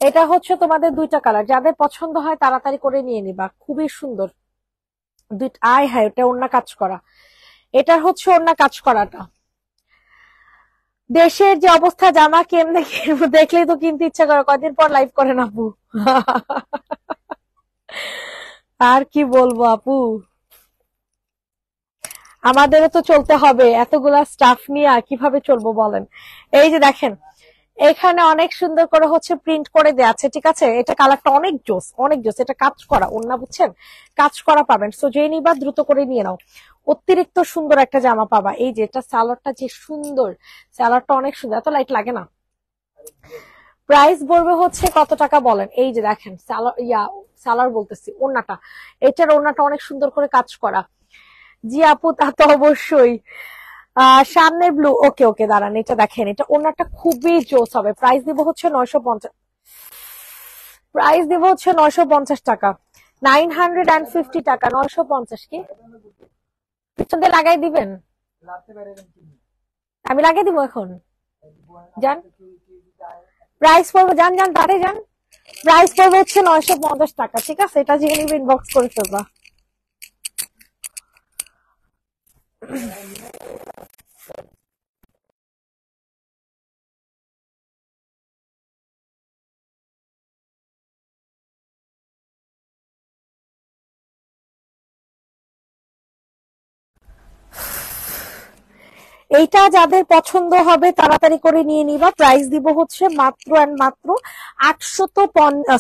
এটা হচ্ছে তোমাদের দুইটা কালার যাদের পছন্দ হয় তাড়াতাড়ি করে নিয়ে নিবা খুবই সুন্দর দুই আয় হ্যাঁ ওটা অন্য কাজ করা এটা হচ্ছে অন্য কাজ করাটা দেশের যে অবস্থা জামা কেমনে দেখলেই তো কিনতে ইচ্ছা করে কয়দিন পর লাইভ করেন আপু আর কি বলবো আপু আমাদেরও তো চলতে হবে এতগুলা স্টাফ নিয়ে কিভাবে চলবো বলেন এই যে দেখেন এখানে অনেক সুন্দর করে হচ্ছে প্রিন্ট করে দেওয়া আছে ঠিক আছে এটা কালারটা অনেক জোস অনেক জোস এটা কাজ করা অন্য বুঝছেন কাজ করা পাবেন সো যে নিবার দ্রুত করে নিয়ে নাও অতিরিক্ত সুন্দর একটা জামা পাবা এই যে এটা সালোয়ারটা যে সুন্দর সালোয়ারটা অনেক সুন্দর এত লাইট লাগে না প্রাইস বলবে হচ্ছে কত টাকা বলেন এই যে দেখেন স্যালার ইয়া স্যালার বলতেছি ওনাটা এটার ওনাটা অনেক সুন্দর করে কাজ করা জি আপু তা তো অবশ্যই সামনে ব্লু ওকে ওকে দাঁড়ান এটা দেখেন এটা ওনারটা খুবই জোস হবে প্রাইস দিব হচ্ছে নয়শো পঞ্চাশ প্রাইস দিব হচ্ছে নয়শো পঞ্চাশ টাকা নাইন হান্ড্রেড অ্যান্ড ফিফটি টাকা নয়শো পঞ্চাশ কি পিছন দিয়ে লাগাই দিবেন আমি লাগিয়ে দিব এখন যান প্রাইস পড়বো যান যান তাড়াতাড়ি যান প্রাইস পড়বে হচ্ছে নয়শো পঞ্চাশ টাকা ঠিক আছে এটা জিনিস ইনবক্স করে ফেলবা এইটা যাদের পছন্দ হবে তাড়াতাড়ি করে নিয়ে নিবা প্রাইস দিব হচ্ছে মাত্র অ্যান্ড মাত্র আটশত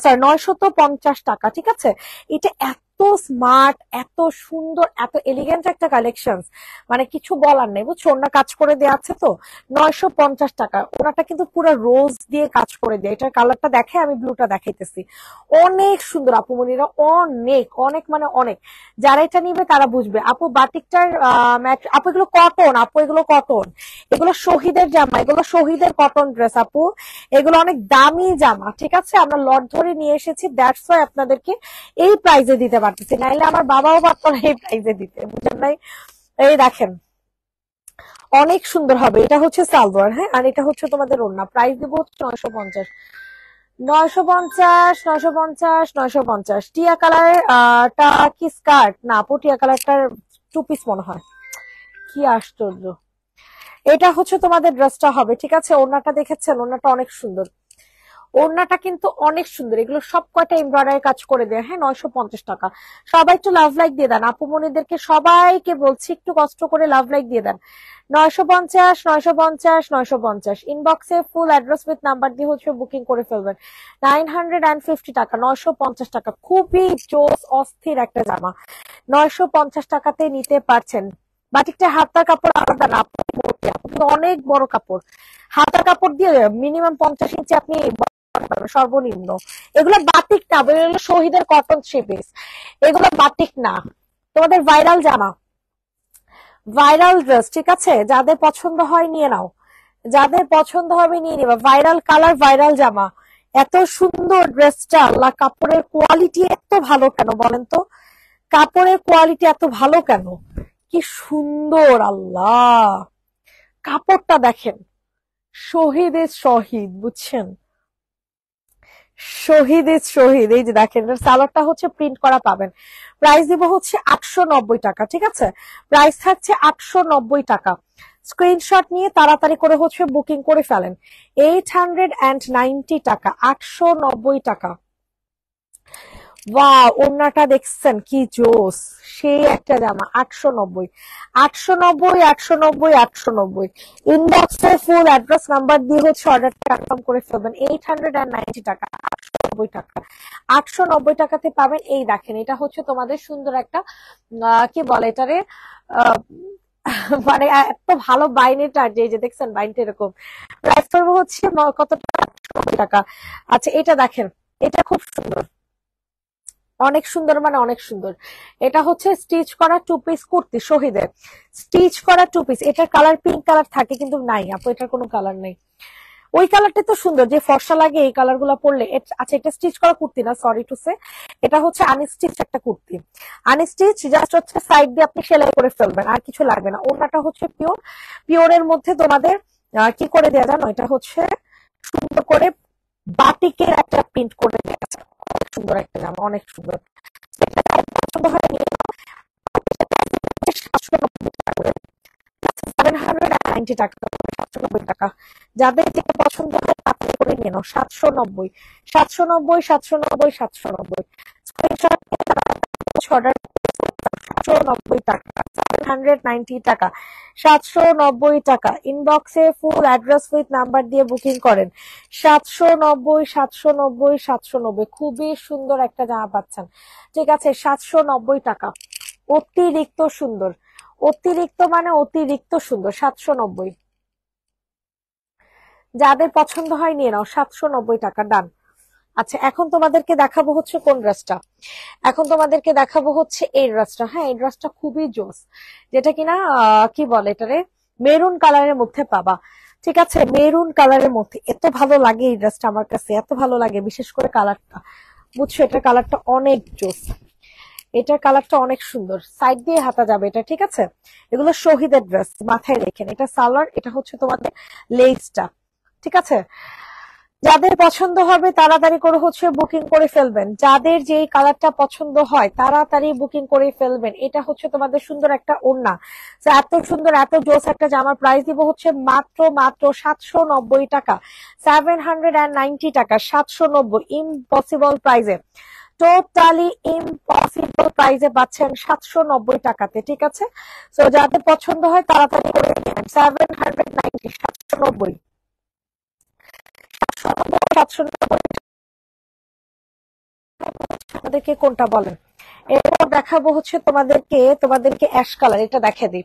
সরি নয়শত পঞ্চাশ টাকা ঠিক আছে এটা এত এত স্মার্ট এত সুন্দর এত এলিগেন্ট একটা কালেকশন মানে কিছু বলার নেই বুঝছো ওনার কাজ করে দেওয়া আছে তো নয়শো পঞ্চাশ টাকা ওনাটা কিন্তু পুরো রোজ দিয়ে কাজ করে দেয় এটার কালারটা দেখে আমি ব্লুটা দেখাইতেছি অনেক সুন্দর আপু মনিরা অনেক অনেক মানে অনেক যারা এটা নিবে তারা বুঝবে আপু বাতিকটার আপু এগুলো কটন আপু এগুলো কটন এগুলো শহীদের জামা এগুলো শহীদের কটন ড্রেস আপু এগুলো অনেক দামি জামা ঠিক আছে আমরা লট ধরে নিয়ে এসেছি দ্যাটস ওয়াই আপনাদেরকে এই প্রাইজে দিতে পারবো পারতেছি নাইলে আমার বাবাও পারতো না এই প্রাইজে দিতে বুঝেন নাই এই দেখেন অনেক সুন্দর হবে এটা হচ্ছে সালোয়ার হ্যাঁ আর এটা হচ্ছে তোমাদের ওড়না প্রাইস দেবো হচ্ছে নয়শো পঞ্চাশ নয়শো পঞ্চাশ নয়শো পঞ্চাশ নয়শো পঞ্চাশ টিয়া কালার টা কি স্কার্ট না আপু টিয়া কালারটার টু পিস মনে হয় কি আশ্চর্য এটা হচ্ছে তোমাদের ড্রেসটা হবে ঠিক আছে ওনাটা দেখেছেন ওনাটা অনেক সুন্দর ওড়নাটা কিন্তু অনেক সুন্দর এগুলো সব কয়টা এমব্রয়ডারি কাজ করে দেয় হ্যাঁ নয়শো পঞ্চাশ টাকা সবাই একটু লাভ লাইক দিয়ে দেন আপুমনিদেরকে সবাইকে বলছি একটু কষ্ট করে লাভ লাইক দিয়ে দেন নয়শো পঞ্চাশ নয়শো পঞ্চাশ নয়শো পঞ্চাশ ইনবক্সে ফুল অ্যাড্রেস উইথ নাম্বার দিয়ে হচ্ছে বুকিং করে ফেলবেন নাইন হান্ড্রেড অ্যান্ড ফিফটি টাকা নয়শো পঞ্চাশ টাকা খুবই জোস অস্থির একটা জামা নয়শো পঞ্চাশ টাকাতে নিতে পারছেন বাটিকটা হাতার কাপড় আলাদা না অনেক বড় কাপড় হাতার কাপড় দিয়ে মিনিমাম পঞ্চাশ ইঞ্চি আপনি করতে পারবে সর্বনিম্ন এগুলো বাতিক না এগুলো শহীদের কটন থ্রি পিস এগুলো বাতিক না তোমাদের ভাইরাল জামা ভাইরাল ড্রেস ঠিক আছে যাদের পছন্দ হয় নিয়ে নাও যাদের পছন্দ হবে নিয়ে নেবা ভাইরাল কালার ভাইরাল জামা এত সুন্দর ড্রেসটা আল্লাহ কাপড়ের কোয়ালিটি এত ভালো কেন বলেন তো কাপড়ের কোয়ালিটি এত ভালো কেন কি সুন্দর আল্লাহ কাপড়টা দেখেন শহীদ এ শহীদ বুঝছেন শহীদ ইজ শহীদ এই যে দেখেন সালোয়ারটা হচ্ছে প্রিন্ট করা পাবেন প্রাইস দিব হচ্ছে আটশো টাকা ঠিক আছে প্রাইস থাকছে আটশো টাকা স্ক্রিনশট নিয়ে তাড়াতাড়ি করে হচ্ছে বুকিং করে ফেলেন এইট হান্ড্রেড টাকা আটশো টাকা বা ওড়নাটা দেখছেন কি জোস সেই একটা জামা আটশো নব্বই আটশো নব্বই আটশো নব্বই আটশো নব্বই ইনবক্সে ফুল অ্যাড্রেস নাম্বার দিয়ে হচ্ছে অর্ডারটা কনফার্ম করে ফেলবেন এইট হান্ড্রেড অ্যান্ড নাইনটি টাকা আটশো নব্বই টাকা আটশো নব্বই টাকাতে পাবেন এই দেখেন এটা হচ্ছে তোমাদের সুন্দর একটা কি বলে এটারে মানে এত ভালো বাইনেটা যে যে দেখছেন বাইনটা এরকম প্রাইস হচ্ছে কত টাকা টাকা আচ্ছা এটা দেখেন এটা খুব সুন্দর অনেক সুন্দর মানে অনেক সুন্দর এটা হচ্ছে স্টিচ করা টু পিস কুর্তি শহীদের স্টিচ করা টু পিস এটার কালার পিঙ্ক কালার থাকে কিন্তু নাই আপু এটার কোনো কালার নেই ওই কালারটা তো সুন্দর যে ফর্সা লাগে এই কালার গুলা পরলে আচ্ছা এটা স্টিচ করা কুর্তি না সরি টু সে এটা হচ্ছে আনস্টিচ একটা কুর্তি আনস্টিচ জাস্ট হচ্ছে সাইড দিয়ে আপনি সেলাই করে ফেলবেন আর কিছু লাগবে না ওটাটা হচ্ছে পিওর পিওরের মধ্যে তোমাদের কি করে দেওয়া জানো এটা হচ্ছে সুন্দর করে বাটিকের একটা প্রিন্ট করে দেওয়া সুন্দর একটা জামা অনেক সুন্দর যাদের যেটা পছন্দ হয় তাতে করে নিয়ে নাও সাতশো নব্বই সাতশো নব্বই সাতশো নব্বই সাতশো নব্বই 790 টাকা সেভেন টাকা সাতশো টাকা ইনবক্সে ফুল অ্যাড্রেস উইথ নাম্বার দিয়ে বুকিং করেন সাতশো নব্বই সাতশো নব্বই সাতশো নব্বই খুবই সুন্দর একটা জামা পাচ্ছেন ঠিক আছে সাতশো নব্বই টাকা অতিরিক্ত সুন্দর অতিরিক্ত মানে অতিরিক্ত সুন্দর সাতশো নব্বই যাদের পছন্দ হয় নিয়ে নাও সাতশো নব্বই টাকা ডান আচ্ছা এখন তোমাদেরকে দেখাবো হচ্ছে কোন ড্রেসটা এখন তোমাদেরকে দেখাবো হচ্ছে এই রাস্তা হ্যাঁ এই রাস্তা খুবই জোস যেটা কিনা কি বলে এটারে মেরুন কালারের মধ্যে পাবা ঠিক আছে মেরুন কালারের মধ্যে এত ভালো লাগে এই ড্রেসটা আমার কাছে এত ভালো লাগে বিশেষ করে কালারটা বুঝছো এটার কালারটা অনেক জোস এটার কালারটা অনেক সুন্দর সাইড দিয়ে হাতা যাবে এটা ঠিক আছে এগুলো শহীদের ড্রেস মাথায় রেখেন এটা সালোয়ার এটা হচ্ছে তোমাদের লেসটা ঠিক আছে যাদের পছন্দ হবে তাড়াতাড়ি করে হচ্ছে বুকিং করে ফেলবেন যাদের যেই কালারটা পছন্দ হয় তাড়াতাড়ি বুকিং করে ফেলবেন এটা হচ্ছে তোমাদের সুন্দর একটা ওড়না এত সুন্দর এত জোস একটা জামার প্রাইস দিব হচ্ছে মাত্র মাত্র সাতশো নব্বই টাকা সেভেন হান্ড্রেড অ্যান্ড নাইনটি টাকা সাতশো নব্বই ইম্পসিবল প্রাইজে টোটালি ইম্পসিবল প্রাইজে পাচ্ছেন সাতশো নব্বই টাকাতে ঠিক আছে তো যাদের পছন্দ হয় তাড়াতাড়ি করে নেবেন সেভেন হান্ড্রেড নাইনটি সাতশো নব্বই বছর কোনটা বলেন এরপর দেখাবো হচ্ছে তোমাদেরকে তোমাদেরকে অ্যাশ কালার এটা দেখে দিই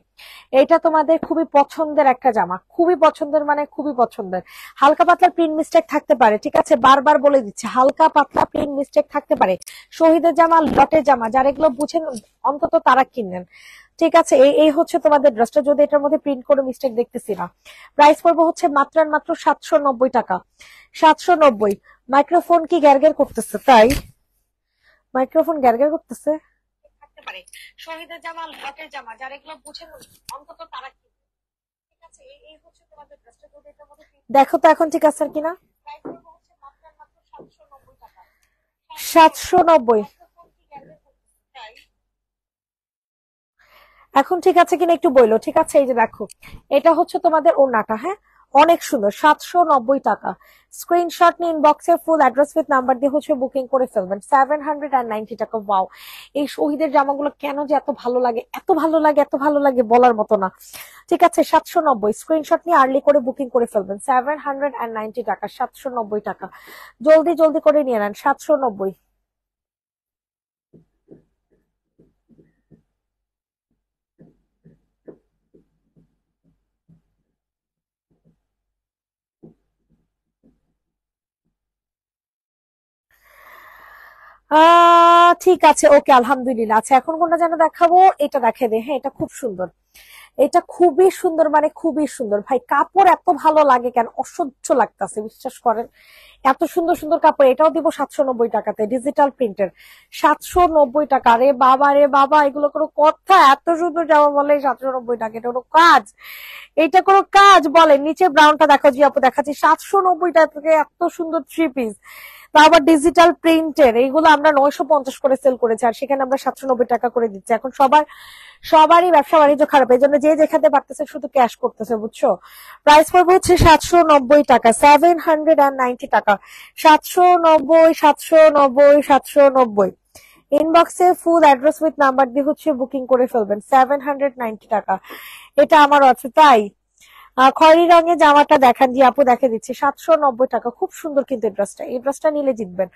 এটা তোমাদের খুবই পছন্দের একটা জামা খুবই পছন্দের মানে খুবই পছন্দের হালকা পাতলা প্রিন্ট মিস্টেক থাকতে পারে ঠিক আছে বারবার বলে দিচ্ছে হালকা পাতলা প্রিন্ট মিস্টেক থাকতে পারে শহীদের জামা লটের জামা যারা এগুলো বুঝেন অন্তত তারা কিনলেন ঠিক আছে এই হচ্ছে তোমাদের ড্রেসটা যদি এটার মধ্যে প্রিন্ট করে মিস্টেক দেখতেছি না প্রাইস পড়বো হচ্ছে মাত্রার মাত্র সাতশো টাকা সাতশো মাইক্রোফোন কি গ্যারগের করতেছে তাই মাইক্রোফোন গ্যারগের করতেছে দেখো তো এখন ঠিক আছে কিনা সাতশো নব্বই এখন ঠিক আছে কিনা একটু বইলো ঠিক আছে এই যে দেখো এটা হচ্ছে তোমাদের ওড়নাটা হ্যাঁ অনেক সুন্দর সাতশো নব্বই টাকা স্ক্রিনশট নিয়ে ইনবক্সে ফুল অ্যাড্রেস উইথ নাম্বার দিয়ে হচ্ছে বুকিং করে ফেলবেন সেভেন হান্ড্রেড অ্যান্ড নাইনটি টাকা বাও এই শহীদের জামাগুলো কেন যে এত ভালো লাগে এত ভালো লাগে এত ভালো লাগে বলার মতো না ঠিক আছে সাতশো নব্বই স্ক্রিনশট নিয়ে আর্লি করে বুকিং করে ফেলবেন সেভেন হান্ড্রেড অ্যান্ড নাইনটি টাকা সাতশো নব্বই টাকা জলদি জলদি করে নিয়ে নেন সাতশো নব্বই ঠিক আছে ওকে আলহামদুলিল্লাহ আচ্ছা এখন কোনটা যেন দেখাবো এটা দেখে দে হ্যাঁ এটা খুব সুন্দর এটা খুবই সুন্দর মানে খুবই সুন্দর ভাই কাপড় এত ভালো লাগে কেন অসহ্য লাগতেছে বিশ্বাস করেন এত সুন্দর সুন্দর কাপড় এটাও দিব সাতশো নব্বই টাকাতে ডিজিটাল প্রিন্টের সাতশো নব্বই টাকা রে বাবা রে বাবা এগুলো কোনো কথা এত সুন্দর জামা বলে সাতশো নব্বই টাকা এটা কোনো কাজ এটা কোনো কাজ বলে নিচে ব্রাউনটা দেখো জি দেখাচ্ছি সাতশো নব্বই টাকা থেকে এত সুন্দর থ্রি পিস তা ডিজিটাল প্রিন্টের এইগুলো আমরা নয়শো পঞ্চাশ করে সেল করেছি আর সেখানে আমরা সাতশো নব্বই টাকা করে দিচ্ছি এখন সবার সবারই ব্যবসা বাণিজ্য খারাপ এই জন্য যে যেখানে পারতেছে শুধু ক্যাশ করতেছে বুঝছো প্রাইস পড়বে হচ্ছে সাতশো নব্বই টাকা সেভেন হান্ড্রেড অ্যান্ড নাইনটি টাকা সাতশো নব্বই সাতশো নব্বই সাতশো নব্বই ইনবক্সে ফুল অ্যাড্রেস উইথ নাম্বার দিয়ে হচ্ছে বুকিং করে ফেলবেন সেভেন হান্ড্রেড নাইনটি টাকা এটা আমার আছে তাই খয়েরি রঙের জামাটা দেখান দিয়ে আপু দেখে দিচ্ছি সাতশো নব্বই টাকা খুব সুন্দর কিন্তু এই ড্রেসটা এই ড্রেসটা নিলে জিতবেন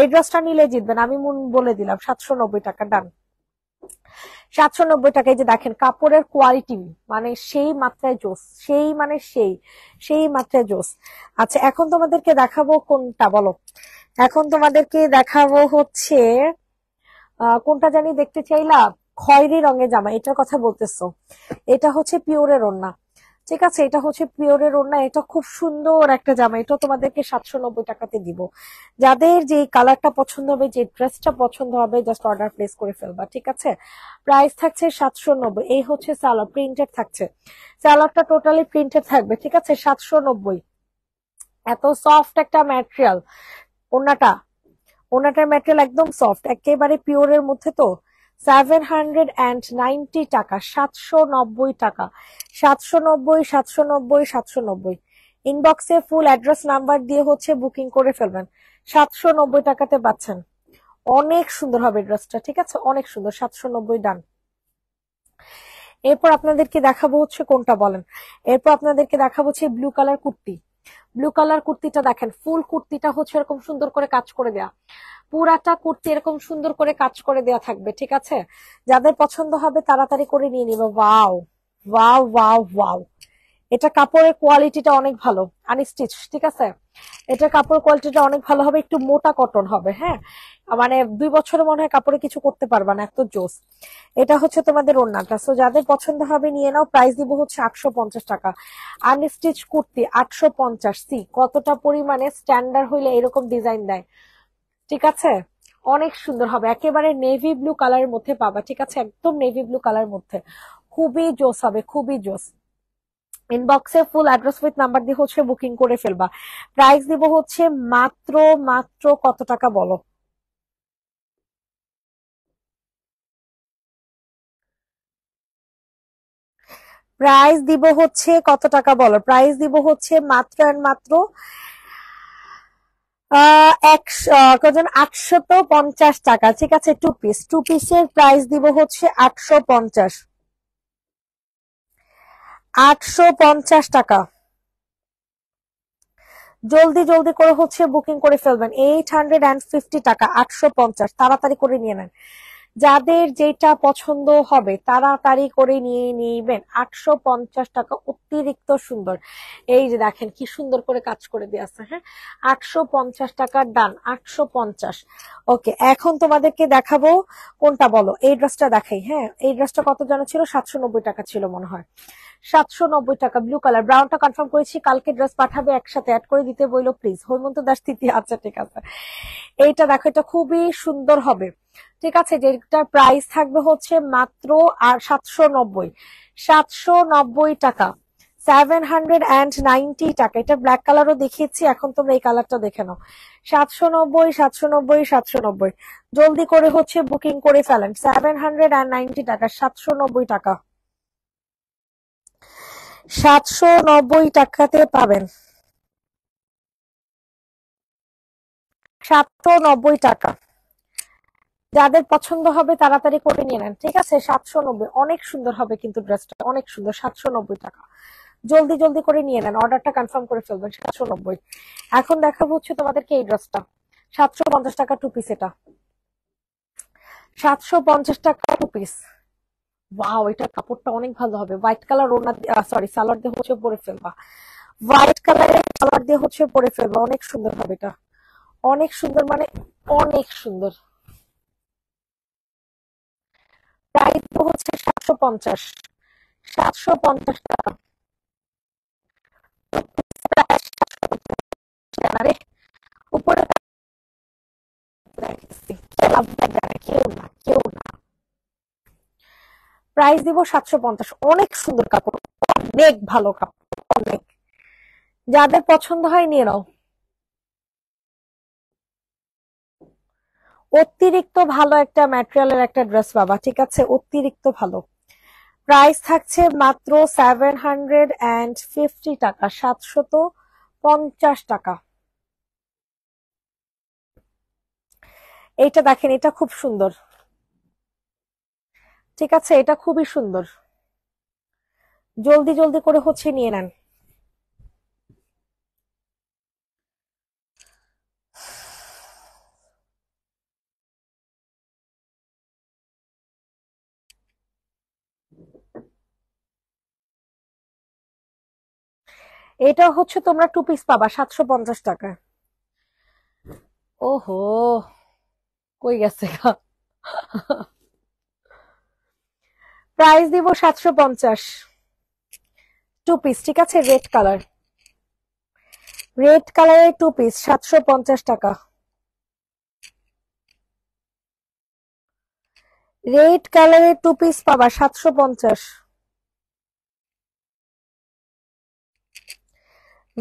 এই ড্রেসটা নিলে জিতবেন আমি মন বলে দিলাম সাতশো নব্বই টাকা ডান সাতশো নব্বই টাকায় যে দেখেন কাপড়ের কোয়ালিটি মানে সেই মাত্রায় জোস সেই মানে সেই সেই মাত্রায় জোস আচ্ছা এখন তোমাদেরকে দেখাবো কোনটা বলো এখন তোমাদেরকে দেখাবো হচ্ছে কোনটা জানি দেখতে চাইলা খয়েরি রঙের জামা এটার কথা বলতেছো এটা হচ্ছে পিওরের ওন্না ঠিক আছে এটা হচ্ছে পিওরের ওড়না এটা খুব সুন্দর একটা জামা এটা তোমাদেরকে সাতশো নব্বই টাকাতে দিব যাদের যে কালারটা পছন্দ হবে যে ড্রেসটা পছন্দ হবে জাস্ট অর্ডার প্লেস করে ফেলবা ঠিক আছে প্রাইস থাকছে সাতশো নব্বই এই হচ্ছে স্যালাড প্রিন্টেড থাকছে স্যালারটা টোটালি প্রিন্টেড থাকবে ঠিক আছে সাতশো নব্বই এত সফট একটা ম্যাটেরিয়াল ওনাটা ওনাটার ম্যাটেরিয়াল একদম সফট একেবারে পিওরের মধ্যে তো সেভেন হান্ড্রেড অ্যান্ড নাইনটি টাকা সাতশো নব্বই টাকা সাতশো নব্বই সাতশো নব্বই সাতশো নব্বই ইনবক্সে ফুল অ্যাড্রেস নাম্বার দিয়ে হচ্ছে বুকিং করে ফেলবেন সাতশো নব্বই টাকাতে পাচ্ছেন অনেক সুন্দর হবে ড্রেসটা ঠিক আছে অনেক সুন্দর সাতশো নব্বই ডান এরপর আপনাদেরকে দেখাবো হচ্ছে কোনটা বলেন এরপর আপনাদেরকে দেখাবো হচ্ছে blue colour kurti blue colour কুর্তিটা দেখেন ফুল কুর্তিটা হচ্ছে এরকম সুন্দর করে কাজ করে দেয়া পুরাটা কুর্তি এরকম সুন্দর করে কাজ করে দেয়া থাকবে ঠিক আছে যাদের পছন্দ হবে তাড়াতাড়ি করে নিয়ে নিবে ওয়াও ওয়াও ওয়াও ওয়াও এটা কাপড়ের কোয়ালিটিটা অনেক ভালো আনস্টিচ ঠিক আছে এটা কাপড় কোয়ালিটিটা অনেক ভালো হবে একটু মোটা কটন হবে হ্যাঁ মানে দুই বছরে মনে হয় কাপড়ে কিছু করতে পারবা না এত জোস এটা হচ্ছে তোমাদের ওড়নাটা সো যাদের পছন্দ হবে নিয়ে নাও প্রাইস দিব হচ্ছে আটশো পঞ্চাশ টাকা আনস্টিচ কুর্তি আটশো পঞ্চাশ সি কতটা পরিমাণে স্ট্যান্ডার্ড হইলে এরকম ডিজাইন দেয় ঠিক আছে অনেক সুন্দর হবে একেবারে নেভি ব্লু কালারের মধ্যে পাবা ঠিক আছে একদম নেভি ব্লু কালারের মধ্যে খুবই জোস হবে খুবই জোস ইনবক্সে ফুল অ্যাড্রেস উইথ নাম্বার দিয়ে হচ্ছে বুকিং করে ফেলবা প্রাইস দিব হচ্ছে মাত্র মাত্র কত টাকা বলো প্রাইস দিব হচ্ছে কত টাকা বলো প্রাইস দিব হচ্ছে মাত্র অ্যান্ড মাত্র কজন আটশত পঞ্চাশ টাকা ঠিক আছে টু পিস টু পিসের প্রাইস দিব হচ্ছে আটশো পঞ্চাশ আটশো পঞ্চাশ টাকা জলদি জলদি করে হচ্ছে বুকিং করে ফেলবেন এইট হান্ড্রেড অ্যান্ড ফিফটি টাকা আটশো পঞ্চাশ তাড়াতাড়ি করে নিয়ে নেন যাদের যেটা পছন্দ হবে তাড়াতাড়ি করে নিয়ে নিবেন আটশো পঞ্চাশ টাকা অতিরিক্ত সুন্দর এই যে দেখেন কি সুন্দর করে কাজ করে দিয়ে আছে হ্যাঁ আটশো পঞ্চাশ টাকার ডান আটশো পঞ্চাশ ওকে এখন তোমাদেরকে দেখাবো কোনটা বলো এই ড্রেসটা দেখাই হ্যাঁ এই ড্রেসটা কত জানা ছিল সাতশো নব্বই টাকা ছিল মনে হয় সাতশো নব্বই টাকা ব্লু কালার ব্রাউনটা কনফার্ম করেছি কালকে ড্রেস পাঠাবে একসাথে অ্যাড করে দিতে বললো প্লিজ হৈমন্ত দাস তৃতীয় আচ্ছা ঠিক আছে এইটা দেখো এটা খুবই সুন্দর হবে ঠিক আছে যেটার প্রাইস থাকবে হচ্ছে মাত্র আর সাতশো নব্বই সাতশো নব্বই টাকা সেভেন হান্ড্রেড অ্যান্ড নাইনটি টাকা এটা ব্ল্যাক কালারও দেখিয়েছি এখন তোমরা এই কালারটা দেখে নাও সাতশো নব্বই সাতশো নব্বই সাতশো নব্বই জলদি করে হচ্ছে বুকিং করে ফেলেন সেভেন হান্ড্রেড অ্যান্ড নাইনটি টাকা সাতশো নব্বই টাকা সাতশো নব্বই টাকাতে পাবেন সাতশো নব্বই টাকা যাদের পছন্দ হবে তাড়াতাড়ি করে নিয়ে নেন ঠিক আছে সাতশো নব্বই অনেক সুন্দর হবে কিন্তু ড্রেসটা অনেক সুন্দর সাতশো নব্বই টাকা জলদি জলদি করে নিয়ে নেন অর্ডারটা কনফার্ম করে ফেলবেন সাতশো নব্বই এখন দেখাবো হচ্ছে তোমাদেরকে এই ড্রেসটা সাতশো পঞ্চাশ টাকা টু পিস এটা সাতশো পঞ্চাশ টাকা টু পিস ওয়াও এটা কাপড়টা অনেক ভালো হবে হোয়াইট কালার ওনা সরি সালোয়ার দিয়ে হচ্ছে পরে ফেলবা হোয়াইট কালারের সালোয়ার দিয়ে হচ্ছে পরে ফেলবা অনেক সুন্দর হবে এটা অনেক সুন্দর মানে অনেক সুন্দর প্রাইস তো হচ্ছে সাতশো পঞ্চাশ সাতশো পঞ্চাশ টাকা উপরে কেউ না কেউ প্রাইস দিব সাতশো পঞ্চাশ অনেক সুন্দর কাপড় অনেক ভালো কাপড় অনেক যাদের পছন্দ হয় নিয়ে নাও অতিরিক্ত ভালো একটা ম্যাটেরিয়ালের একটা ড্রেস বাবা ঠিক আছে অতিরিক্ত ভালো প্রাইস থাকছে মাত্র সেভেন হান্ড্রেড অ্যান্ড ফিফটি টাকা সাতশত পঞ্চাশ টাকা এইটা দেখেন এটা খুব সুন্দর ঠিক আছে এটা খুবই সুন্দর জলদি জলদি করে হচ্ছে নিয়ে নেন এটা হচ্ছে তোমরা টু পিস পাবা সাতশো পঞ্চাশ টাকা ওহো কই গেছে গা প্রাইস দিব সাতশো পঞ্চাশ টু পিস ঠিক আছে রেড কালার রেড কালারের টু পিস সাতশো পঞ্চাশ টাকা রেড কালারের টু পিস পাবা সাতশো পঞ্চাশ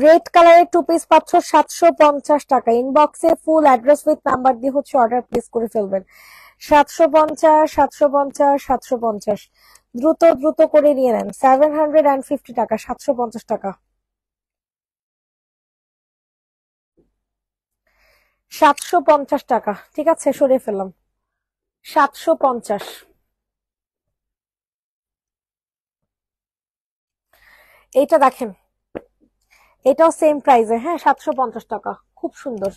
রেড কালারের টু পিস পাচ্ছ সাতশো পঞ্চাশ টাকা ইনবক্সে ফুল অ্যাড্রেস উইথ নাম্বার দিয়ে হচ্ছে অর্ডার প্লেস করে ফেলবেন সাতশো পঞ্চাশ সাতশো পঞ্চাশ সাতশো পঞ্চাশ দ্রুত দ্রুত করে নিয়ে নেন সেভেন হান্ড্রেড অ্যান্ড ফিফটি টাকা সাতশো পঞ্চাশ টাকা সাতশো পঞ্চাশ টাকা ঠিক আছে সরে ফেললাম সাতশো পঞ্চাশ এইটা দেখেন এটাও সেম প্রাইসে হ্যাঁ সাতশো পঞ্চাশ টাকা খুব সুন্দর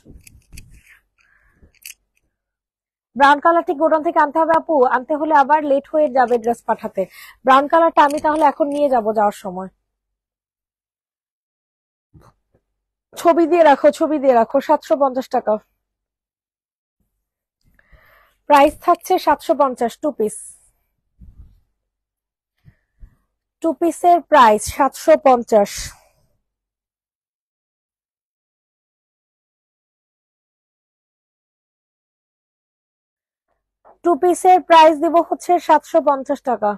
ব্রাউন কালারটি গোডাউন থেকে আনতে হবে আপু আনতে হলে আবার লেট হয়ে যাবে ড্রেস পাঠাতে ব্রাউন কালারটা আমি তাহলে এখন নিয়ে যাব যাওয়ার সময় ছবি দিয়ে রাখো ছবি দিয়ে রাখো সাতশো পঞ্চাশ টাকা প্রাইস থাকছে সাতশো পঞ্চাশ টু পিস টু পিসের প্রাইস সাতশো পঞ্চাশ টু পিসের প্রাইস দিব হচ্ছে সাতশো পঞ্চাশ টাকা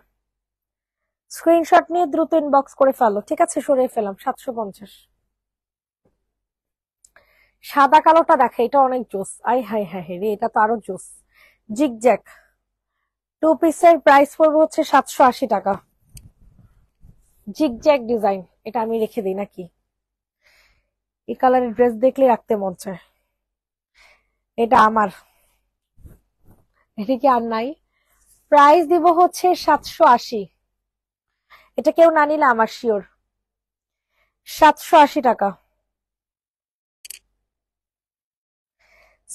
স্ক্রিনশট নিয়ে দ্রুত ইনবক্স করে ফেলো ঠিক আছে সরিয়ে ফেলাম সাতশো পঞ্চাশ সাদা কালোটা দেখে এটা অনেক জোস আই হাই হাই হাই রে এটা তো আরো জোস জিগজ্যাক টু পিসের প্রাইস পড়বে হচ্ছে সাতশো আশি টাকা জিগজ্যাক ডিজাইন এটা আমি রেখে দিই নাকি এই কালারের ড্রেস দেখলে রাখতে মন চায় এটা আমার এটা কি আর নাই প্রাইস দিব হচ্ছে সাতশো আশি এটা কেউ না নিলে আমার শিওর সাতশো আশি টাকা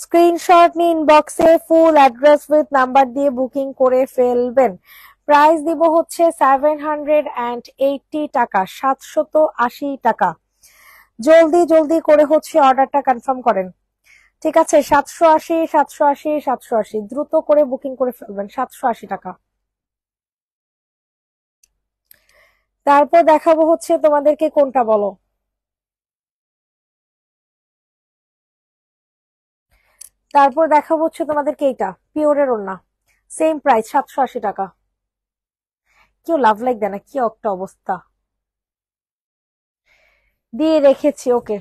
স্ক্রিনশট নিন বক্সে ফুল অ্যাড্রেস উইথ নাম্বার দিয়ে বুকিং করে ফেলবেন প্রাইস দিব হচ্ছে সেভেন হান্ড্রেড অ্যান্ড এইটি টাকা সাতশত আশি টাকা জলদি জলদি করে হচ্ছে অর্ডারটা কনফার্ম করেন ঠিক আছে সাতশো আশি সাতশো আশি সাতশো আশি দ্রুত করে বুকিং করে ফেলবেন সাতশো আশি টাকা তারপর দেখাবো হচ্ছে তোমাদেরকে কোনটা বলো তারপর দেখাবো হচ্ছে তোমাদেরকে এইটা পিওরের ওড়না সেম প্রাইস সাতশো আশি টাকা কেউ লাভ লাগবে না কি একটা অবস্থা দিয়ে রেখেছি okay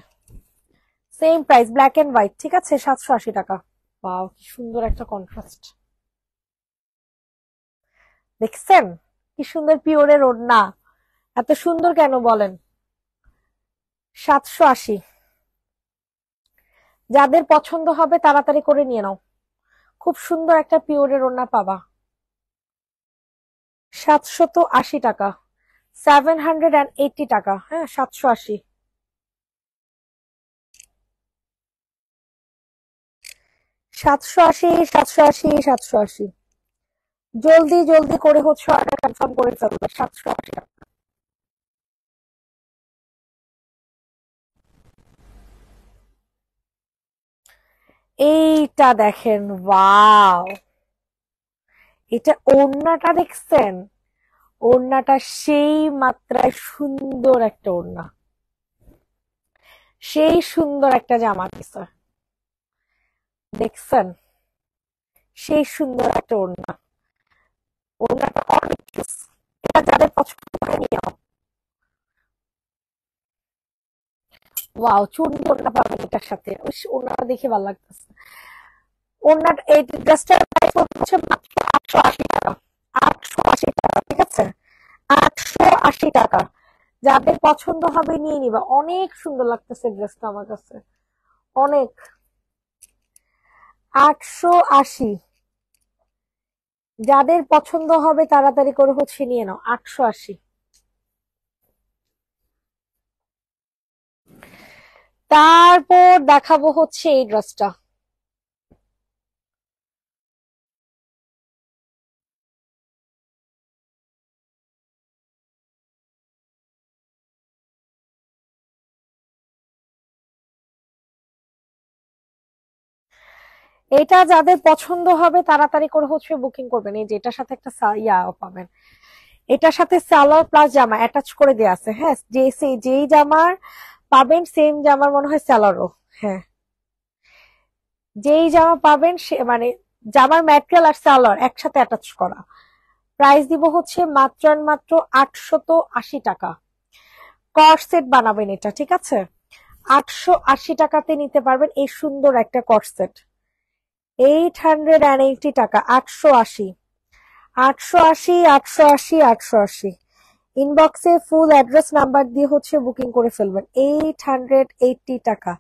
same price black and white ঠিক আছে সাতশো আশি টাকা বাও কি সুন্দর একটা কন্ট্রাস্ট দেখছেন কি সুন্দর পিওরের ওড়না এত সুন্দর কেন বলেন সাতশো আশি যাদের পছন্দ হবে তাড়াতাড়ি করে নিয়ে নাও খুব সুন্দর একটা পিওরের ওড়না পাবা তো আশি টাকা সেভেন হান্ড্রেড অ্যান্ড টাকা হ্যাঁ সাতশো আশি সাতশো আশি সাতশো আশি সাতশো আশি জলদি জলদি করে হচ্ছে অর্ডার কনফার্ম করে ফেলবে সাতশো আশি এইটা দেখেন ওয়াও এটা ওড়নাটা দেখছেন ওড়নাটা সেই মাত্রায় সুন্দর একটা ওড়না সেই সুন্দর একটা জামা পিসা দেখছেন সেই সুন্দর একটা ওড়না ওড়নাটা অনেক এটা যাদের পছন্দ করে নিয়ে ওয়াও ওড়না পাবেন এটার সাথে ওড়নাটা দেখে ভালো লাগতেছে এই ড্রেসটার প্রাইস হচ্ছে মাত্র আটশো আশি টাকা আটশো আশি টাকা ঠিক আছে আটশো আশি টাকা যাদের পছন্দ হবে নিয়ে নিবা অনেক সুন্দর লাগতেছে ড্রেসটা আমার কাছে অনেক আটশো আশি যাদের পছন্দ হবে তাড়াতাড়ি করে হচ্ছে নিয়ে নাও আটশো আশি তারপর দেখাবো হচ্ছে এই ড্রেসটা এটা যাদের পছন্দ হবে তাড়াতাড়ি করে হচ্ছে বুকিং করবেন এই যে এটার সাথে একটা ইয়া পাবেন এটার সাথে সালোয়ার প্লাস জামা অ্যাটাচ করে দেওয়া আছে হ্যাঁ যে সেই যেই জামার পাবেন সেম জামার মনে হয় স্যালারও হ্যাঁ যেই জামা পাবেন সে মানে জামার ম্যাটেরিয়াল আর সালোয়ার একসাথে অ্যাটাচ করা প্রাইস দিব হচ্ছে মাত্র মাত্র আটশত আশি টাকা সেট বানাবেন এটা ঠিক আছে আটশো আশি টাকাতে নিতে পারবেন এই সুন্দর একটা set eight hundred and eighty টাকা আটশো আশি আটশো আশি আটশো আশি আটশো আশি ইনবক্সে ফুল অ্যাড্রেস নাম্বার দিয়ে হচ্ছে বুকিং করে ফেলবেন এইট হান্ড্রেড এইটটি টাকা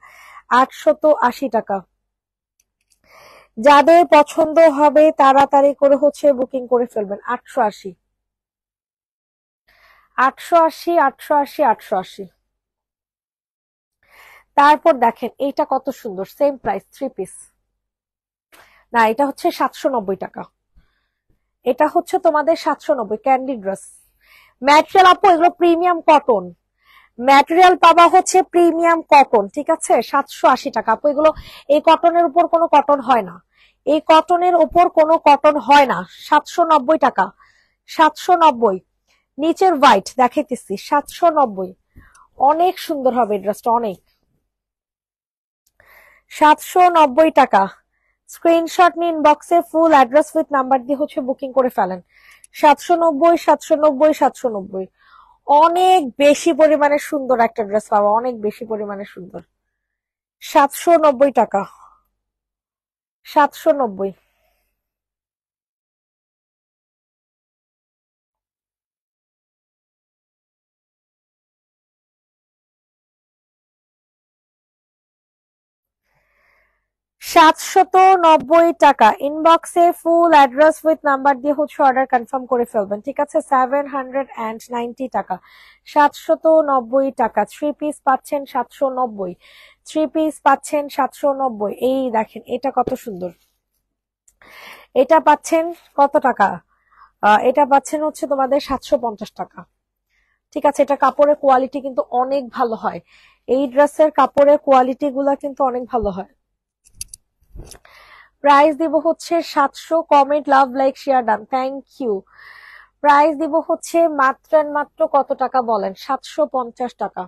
আটশত আশি টাকা যাদের পছন্দ হবে তাড়াতাড়ি করে হচ্ছে বুকিং করে ফেলবেন আটশো আশি আটশো আশি আটশো আশি আটশো আশি তারপর দেখেন এইটা কত সুন্দর সেম প্রাইস থ্রি পিস না এটা হচ্ছে সাতশো নব্বই টাকা এটা হচ্ছে তোমাদের সাতশো নব্বই ক্যান্ডি ড্রেস ম্যাটেরিয়াল আপু এগুলো প্রিমিয়াম কটন ম্যাটেরিয়াল পাবা হচ্ছে প্রিমিয়াম কটন ঠিক আছে সাতশো আশি টাকা আপু এগুলো এই কটনের উপর কোনো কটন হয় না এই কটনের উপর কোনো কটন হয় না সাতশো নব্বই টাকা সাতশো নব্বই নিচের হোয়াইট দেখাইতেছি সাতশো নব্বই অনেক সুন্দর হবে ড্রেসটা অনেক সাতশো নব্বই টাকা স্ক্রিনশট নিন বক্সে ফুল অ্যাড্রেস উইথ নাম্বার দিয়ে হচ্ছে বুকিং করে ফেলেন সাতশো নব্বই সাতশো নব্বই সাতশো নব্বই অনেক বেশি পরিমাণে সুন্দর একটা ড্রেস পাবো অনেক বেশি পরিমাণে সুন্দর সাতশো নব্বই টাকা সাতশো নব্বই সাতশত নব্বই টাকা ইনবক্সে ফুল অ্যাড্রেস উইথ নাম্বার দিয়ে হচ্ছে অর্ডার কনফার্ম করে ফেলবেন ঠিক আছে সেভেন হান্ড্রেড অ্যান্ড নাইনটি টাকা সাতশত নব্বই টাকা থ্রি পিস পাচ্ছেন সাতশো নব্বই থ্রি পিস পাচ্ছেন সাতশো নব্বই এই দেখেন এটা কত সুন্দর এটা পাচ্ছেন কত টাকা এটা পাচ্ছেন হচ্ছে তোমাদের সাতশো পঞ্চাশ টাকা ঠিক আছে এটা কাপড়ের কোয়ালিটি কিন্তু অনেক ভালো হয় এই ড্রেসের কাপড়ের কোয়ালিটি গুলা কিন্তু অনেক ভালো হয় প্রাইজ দিব হচ্ছে সাতশো comment love like share done thank you price দিব হচ্ছে মাত্র মাত্র কত টাকা বলেন সাতশো পঞ্চাশ টাকা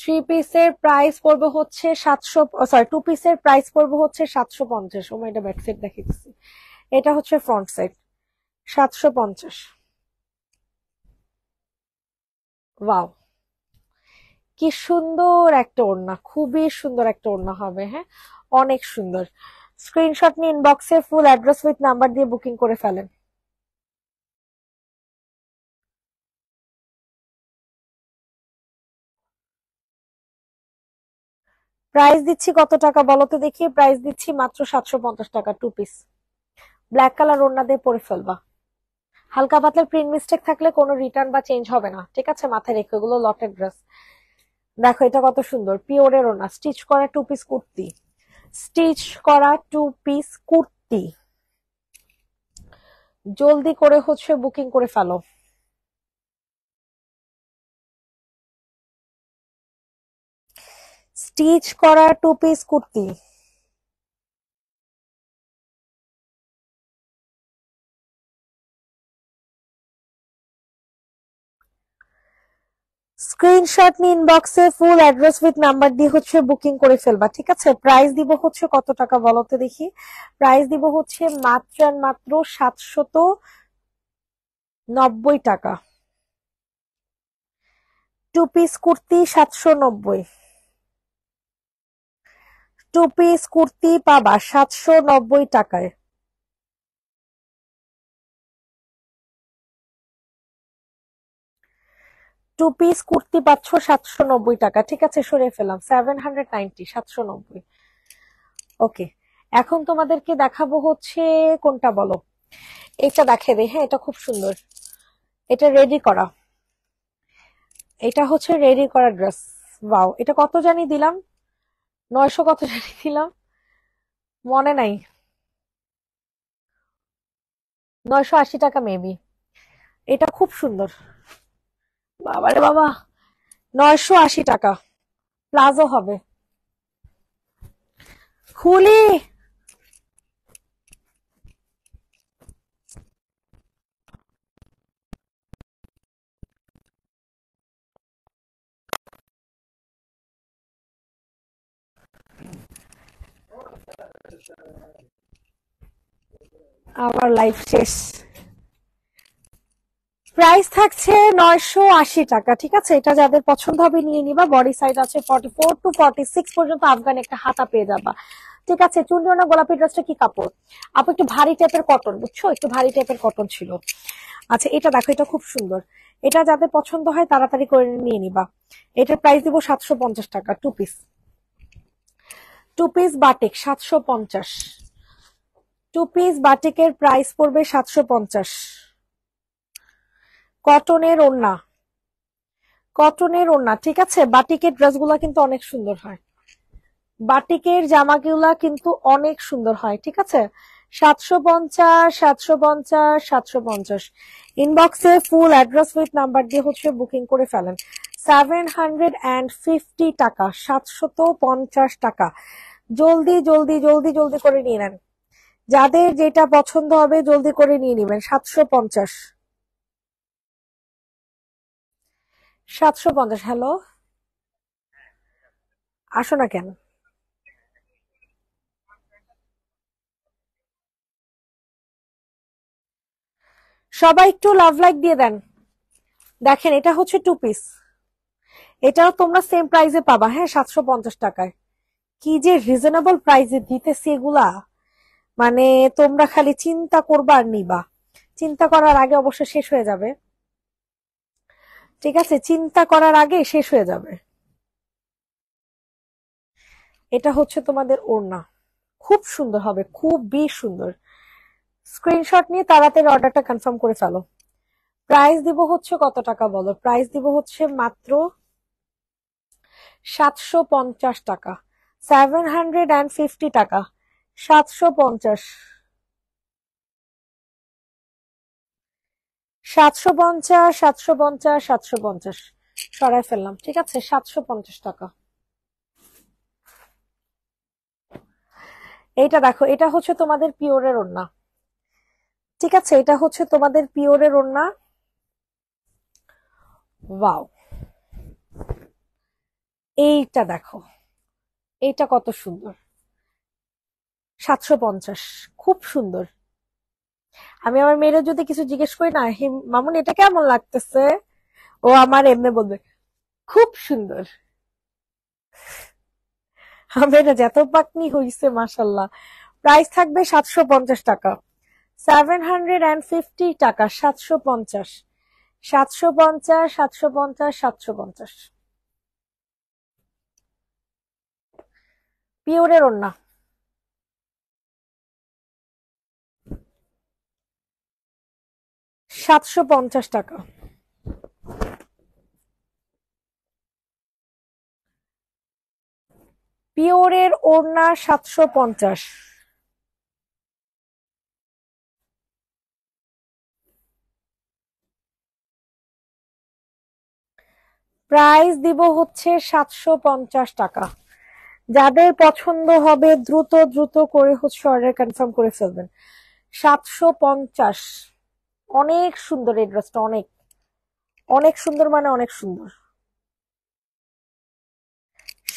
থ্রি পিসের প্রাইস পড়বে হচ্ছে সাতশো সরি টু পিসের প্রাইস পড়বে হচ্ছে সাতশো পঞ্চাশ ও এটা ব্যাক সাইড দেখিয়ে দিচ্ছি এটা হচ্ছে ফ্রন্ট সাইড সাতশো পঞ্চাশ ওয়াও কি সুন্দর একটা ওড়না খুবই সুন্দর একটা ওড়না হবে হ্যাঁ অনেক সুন্দর স্ক্রিনশট নিয়ে ইনবক্সে ফুল অ্যাড্রেস উইথ নাম্বার দিয়ে বুকিং করে ফেলেন প্রাইস দিচ্ছি কত টাকা বলো তো দেখি প্রাইস দিচ্ছি মাত্র সাতশো পঞ্চাশ টাকা টু পিস ব্ল্যাক কালার ওড়না দিয়ে পরে ফেলবা হালকা পাতলা প্রিন্ট মিস্টেক থাকলে কোনো রিটার্ন বা চেঞ্জ হবে না ঠিক আছে মাথায় রেখে ওগুলো লটের ড্রেস দেখো এটা কত সুন্দর পিওরের ওনা স্টিচ করা টু পিস কুর্তি স্টিচ করা টু পিস কুর্তি জলদি করে হচ্ছে বুকিং করে ফেলো স্টিচ করা টু পিস কুর্তি স্ক্রিনশট নি ইনবক্সে ফুল অ্যাড্রেস উইথ নাম্বার দিয়ে হচ্ছে বুকিং করে ফেলবা ঠিক আছে প্রাইস দিব হচ্ছে কত টাকা বলো তো দেখি প্রাইস দিব হচ্ছে মাত্র মাত্র সাতশত নব্বই টাকা টু পিস কুর্তি সাতশো নব্বই টু পিস কুর্তি পাবা সাতশো নব্বই টাকায় টু পিস কুর্তি পাচ্ছ সাতশো নব্বই টাকা ঠিক আছে সরিয়ে ফেলাম সেভেন হান্ড্রেড নাইনটি সাতশো নব্বই ওকে এখন তোমাদেরকে দেখাবো হচ্ছে কোনটা বলো এটা দেখে দে হ্যাঁ এটা খুব সুন্দর এটা রেডি করা এটা হচ্ছে রেডি করা ড্রেস বাও এটা কত জানি দিলাম নয়শো কত জানি দিলাম মনে নাই নয়শো আশি টাকা মেবি এটা খুব সুন্দর বাবারে বাবা নয়শো আশি টাকা প্লাজো হবে খুলি আবার লাইফ শেষ প্রাইস থাকছে নয়শো আশি টাকা ঠিক আছে এটা যাদের পছন্দ হবে নিয়ে নিবা বডি সাইজ আছে forty four to forty six পর্যন্ত আফগান একটা হাতা পেয়ে যাবা ঠিক আছে না গোলাপি ড্রেসটা কি কাপড় আপু একটু ভারী টাইপের কটন বুঝছো একটু ভারী টাইপের কটন ছিল আচ্ছা এটা দেখো এটা খুব সুন্দর এটা যাদের পছন্দ হয় তাড়াতাড়ি করে নিয়ে নিবা এটার প্রাইস দিব সাতশো পঞ্চাশ টাকা two piece two piece batik সাতশো পঞ্চাশ টু পিস বাটিকের প্রাইস পড়বে সাতশো পঞ্চাশ কটনের ওড়না কটনের ওড়না ঠিক আছে বাটিকের ড্রেসগুলা কিন্তু অনেক সুন্দর হয় বাটিকের জামাগুলা কিন্তু অনেক সুন্দর হয় ঠিক আছে সাতশো পঞ্চাশ সাতশো পঞ্চাশ সাতশো পঞ্চাশ ইনবক্সে ফুল অ্যাড্রেস উইথ নাম্বার দিয়ে হচ্ছে বুকিং করে ফেলেন সেভেন হান্ড্রেড অ্যান্ড ফিফটি টাকা সাতশত পঞ্চাশ টাকা জলদি জলদি জলদি জলদি করে নিয়ে নেন যাদের যেটা পছন্দ হবে জলদি করে নিয়ে নেবেন সাতশো পঞ্চাশ সাতশো পঞ্চাশ হ্যালো আসো না কেন সবাই একটু লাভ লাইক দিয়ে দেন দেখেন এটা হচ্ছে টু পিস এটাও তোমরা সেম প্রাইজে পাবা হ্যাঁ সাতশো পঞ্চাশ টাকায় কি যে রিজনেবল প্রাইজে দিতেছি এগুলা মানে তোমরা খালি চিন্তা করবার নিবা চিন্তা করার আগে অবশ্য শেষ হয়ে যাবে ঠিক আছে চিন্তা করার আগে শেষ হয়ে যাবে এটা হচ্ছে তোমাদের ওড়না খুব সুন্দর হবে খুবই সুন্দর স্ক্রিনশট নিয়ে তাড়াতাড়ি অর্ডারটা কনফার্ম করে ফেলো প্রাইস দিব হচ্ছে কত টাকা বলো প্রাইস দিব হচ্ছে মাত্র সাতশো পঞ্চাশ টাকা সেভেন হান্ড্রেড অ্যান্ড ফিফটি টাকা সাতশো পঞ্চাশ সাতশো পঞ্চাশ সাতশো পঞ্চাশ সাতশো পঞ্চাশ সরাই ফেললাম ঠিক আছে সাতশো পঞ্চাশ টাকা এইটা দেখো এটা হচ্ছে তোমাদের পিওরের ওড়না ঠিক আছে এটা হচ্ছে তোমাদের পিওরের ওড়না বাও এইটা দেখো এইটা কত সুন্দর সাতশো পঞ্চাশ খুব সুন্দর আমি আমার মেয়েরা যদি কিছু জিজ্ঞেস করি না মামুন এটা কেমন লাগতেছে ও আমার এমনি বলবে খুব সুন্দর না যত পাকনি হইছে মাসাল্লাহ প্রাইস থাকবে সাতশো পঞ্চাশ টাকা সেভেন হান্ড্রেড অ্যান্ড ফিফটি টাকা সাতশো পঞ্চাশ সাতশো পঞ্চাশ সাতশো পঞ্চাশ সাতশো পঞ্চাশ পিওরের ওন্না সাতশো পঞ্চাশ টাকা পিওরের ওড়না সাতশো পঞ্চাশ প্রাইস দিব হচ্ছে সাতশো পঞ্চাশ টাকা যাদের পছন্দ হবে দ্রুত দ্রুত করে হচ্ছে অর্ডার কনফার্ম করে ফেলবেন সাতশো পঞ্চাশ অনেক সুন্দর এই ড্রেসটা অনেক অনেক সুন্দর মানে অনেক সুন্দর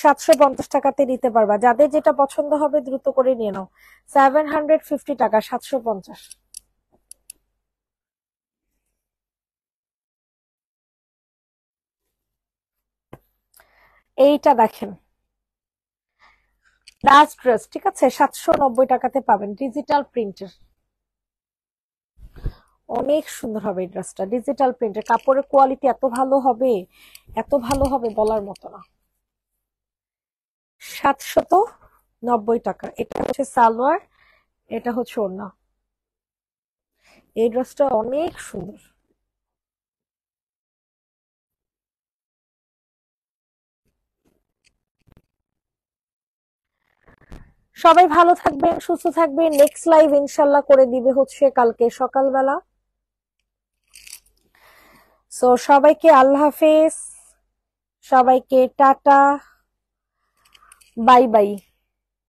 সাতশো পঞ্চাশ টাকাতে নিতে পারবা যাদের যেটা পছন্দ হবে দ্রুত করে নিয়ে নাও সেভেন হান্ড্রেড ফিফটি টাকা সাতশো পঞ্চাশ এইটা দেখেন লাস্ট ড্রেস ঠিক আছে সাতশো নব্বই টাকাতে পাবেন ডিজিটাল প্রিন্টের অনেক সুন্দর হবে এই ড্রেসটা ডিজিটাল প্রিন্টের কাপড়ের কোয়ালিটি এত ভালো হবে এত ভালো হবে বলার মতো না সাতশত নব্বই টাকা এটা হচ্ছে সালোয়ার এটা হচ্ছে ওড়না এই ড্রেসটা অনেক সুন্দর সবাই ভালো থাকবেন সুস্থ থাকবেন নেক্সট লাইভ ইনশাল্লাহ করে দিবে হচ্ছে কালকে সকালবেলা সো সবাইকে আল্লাহ হাফেজ সবাইকে টাটা বাই বাই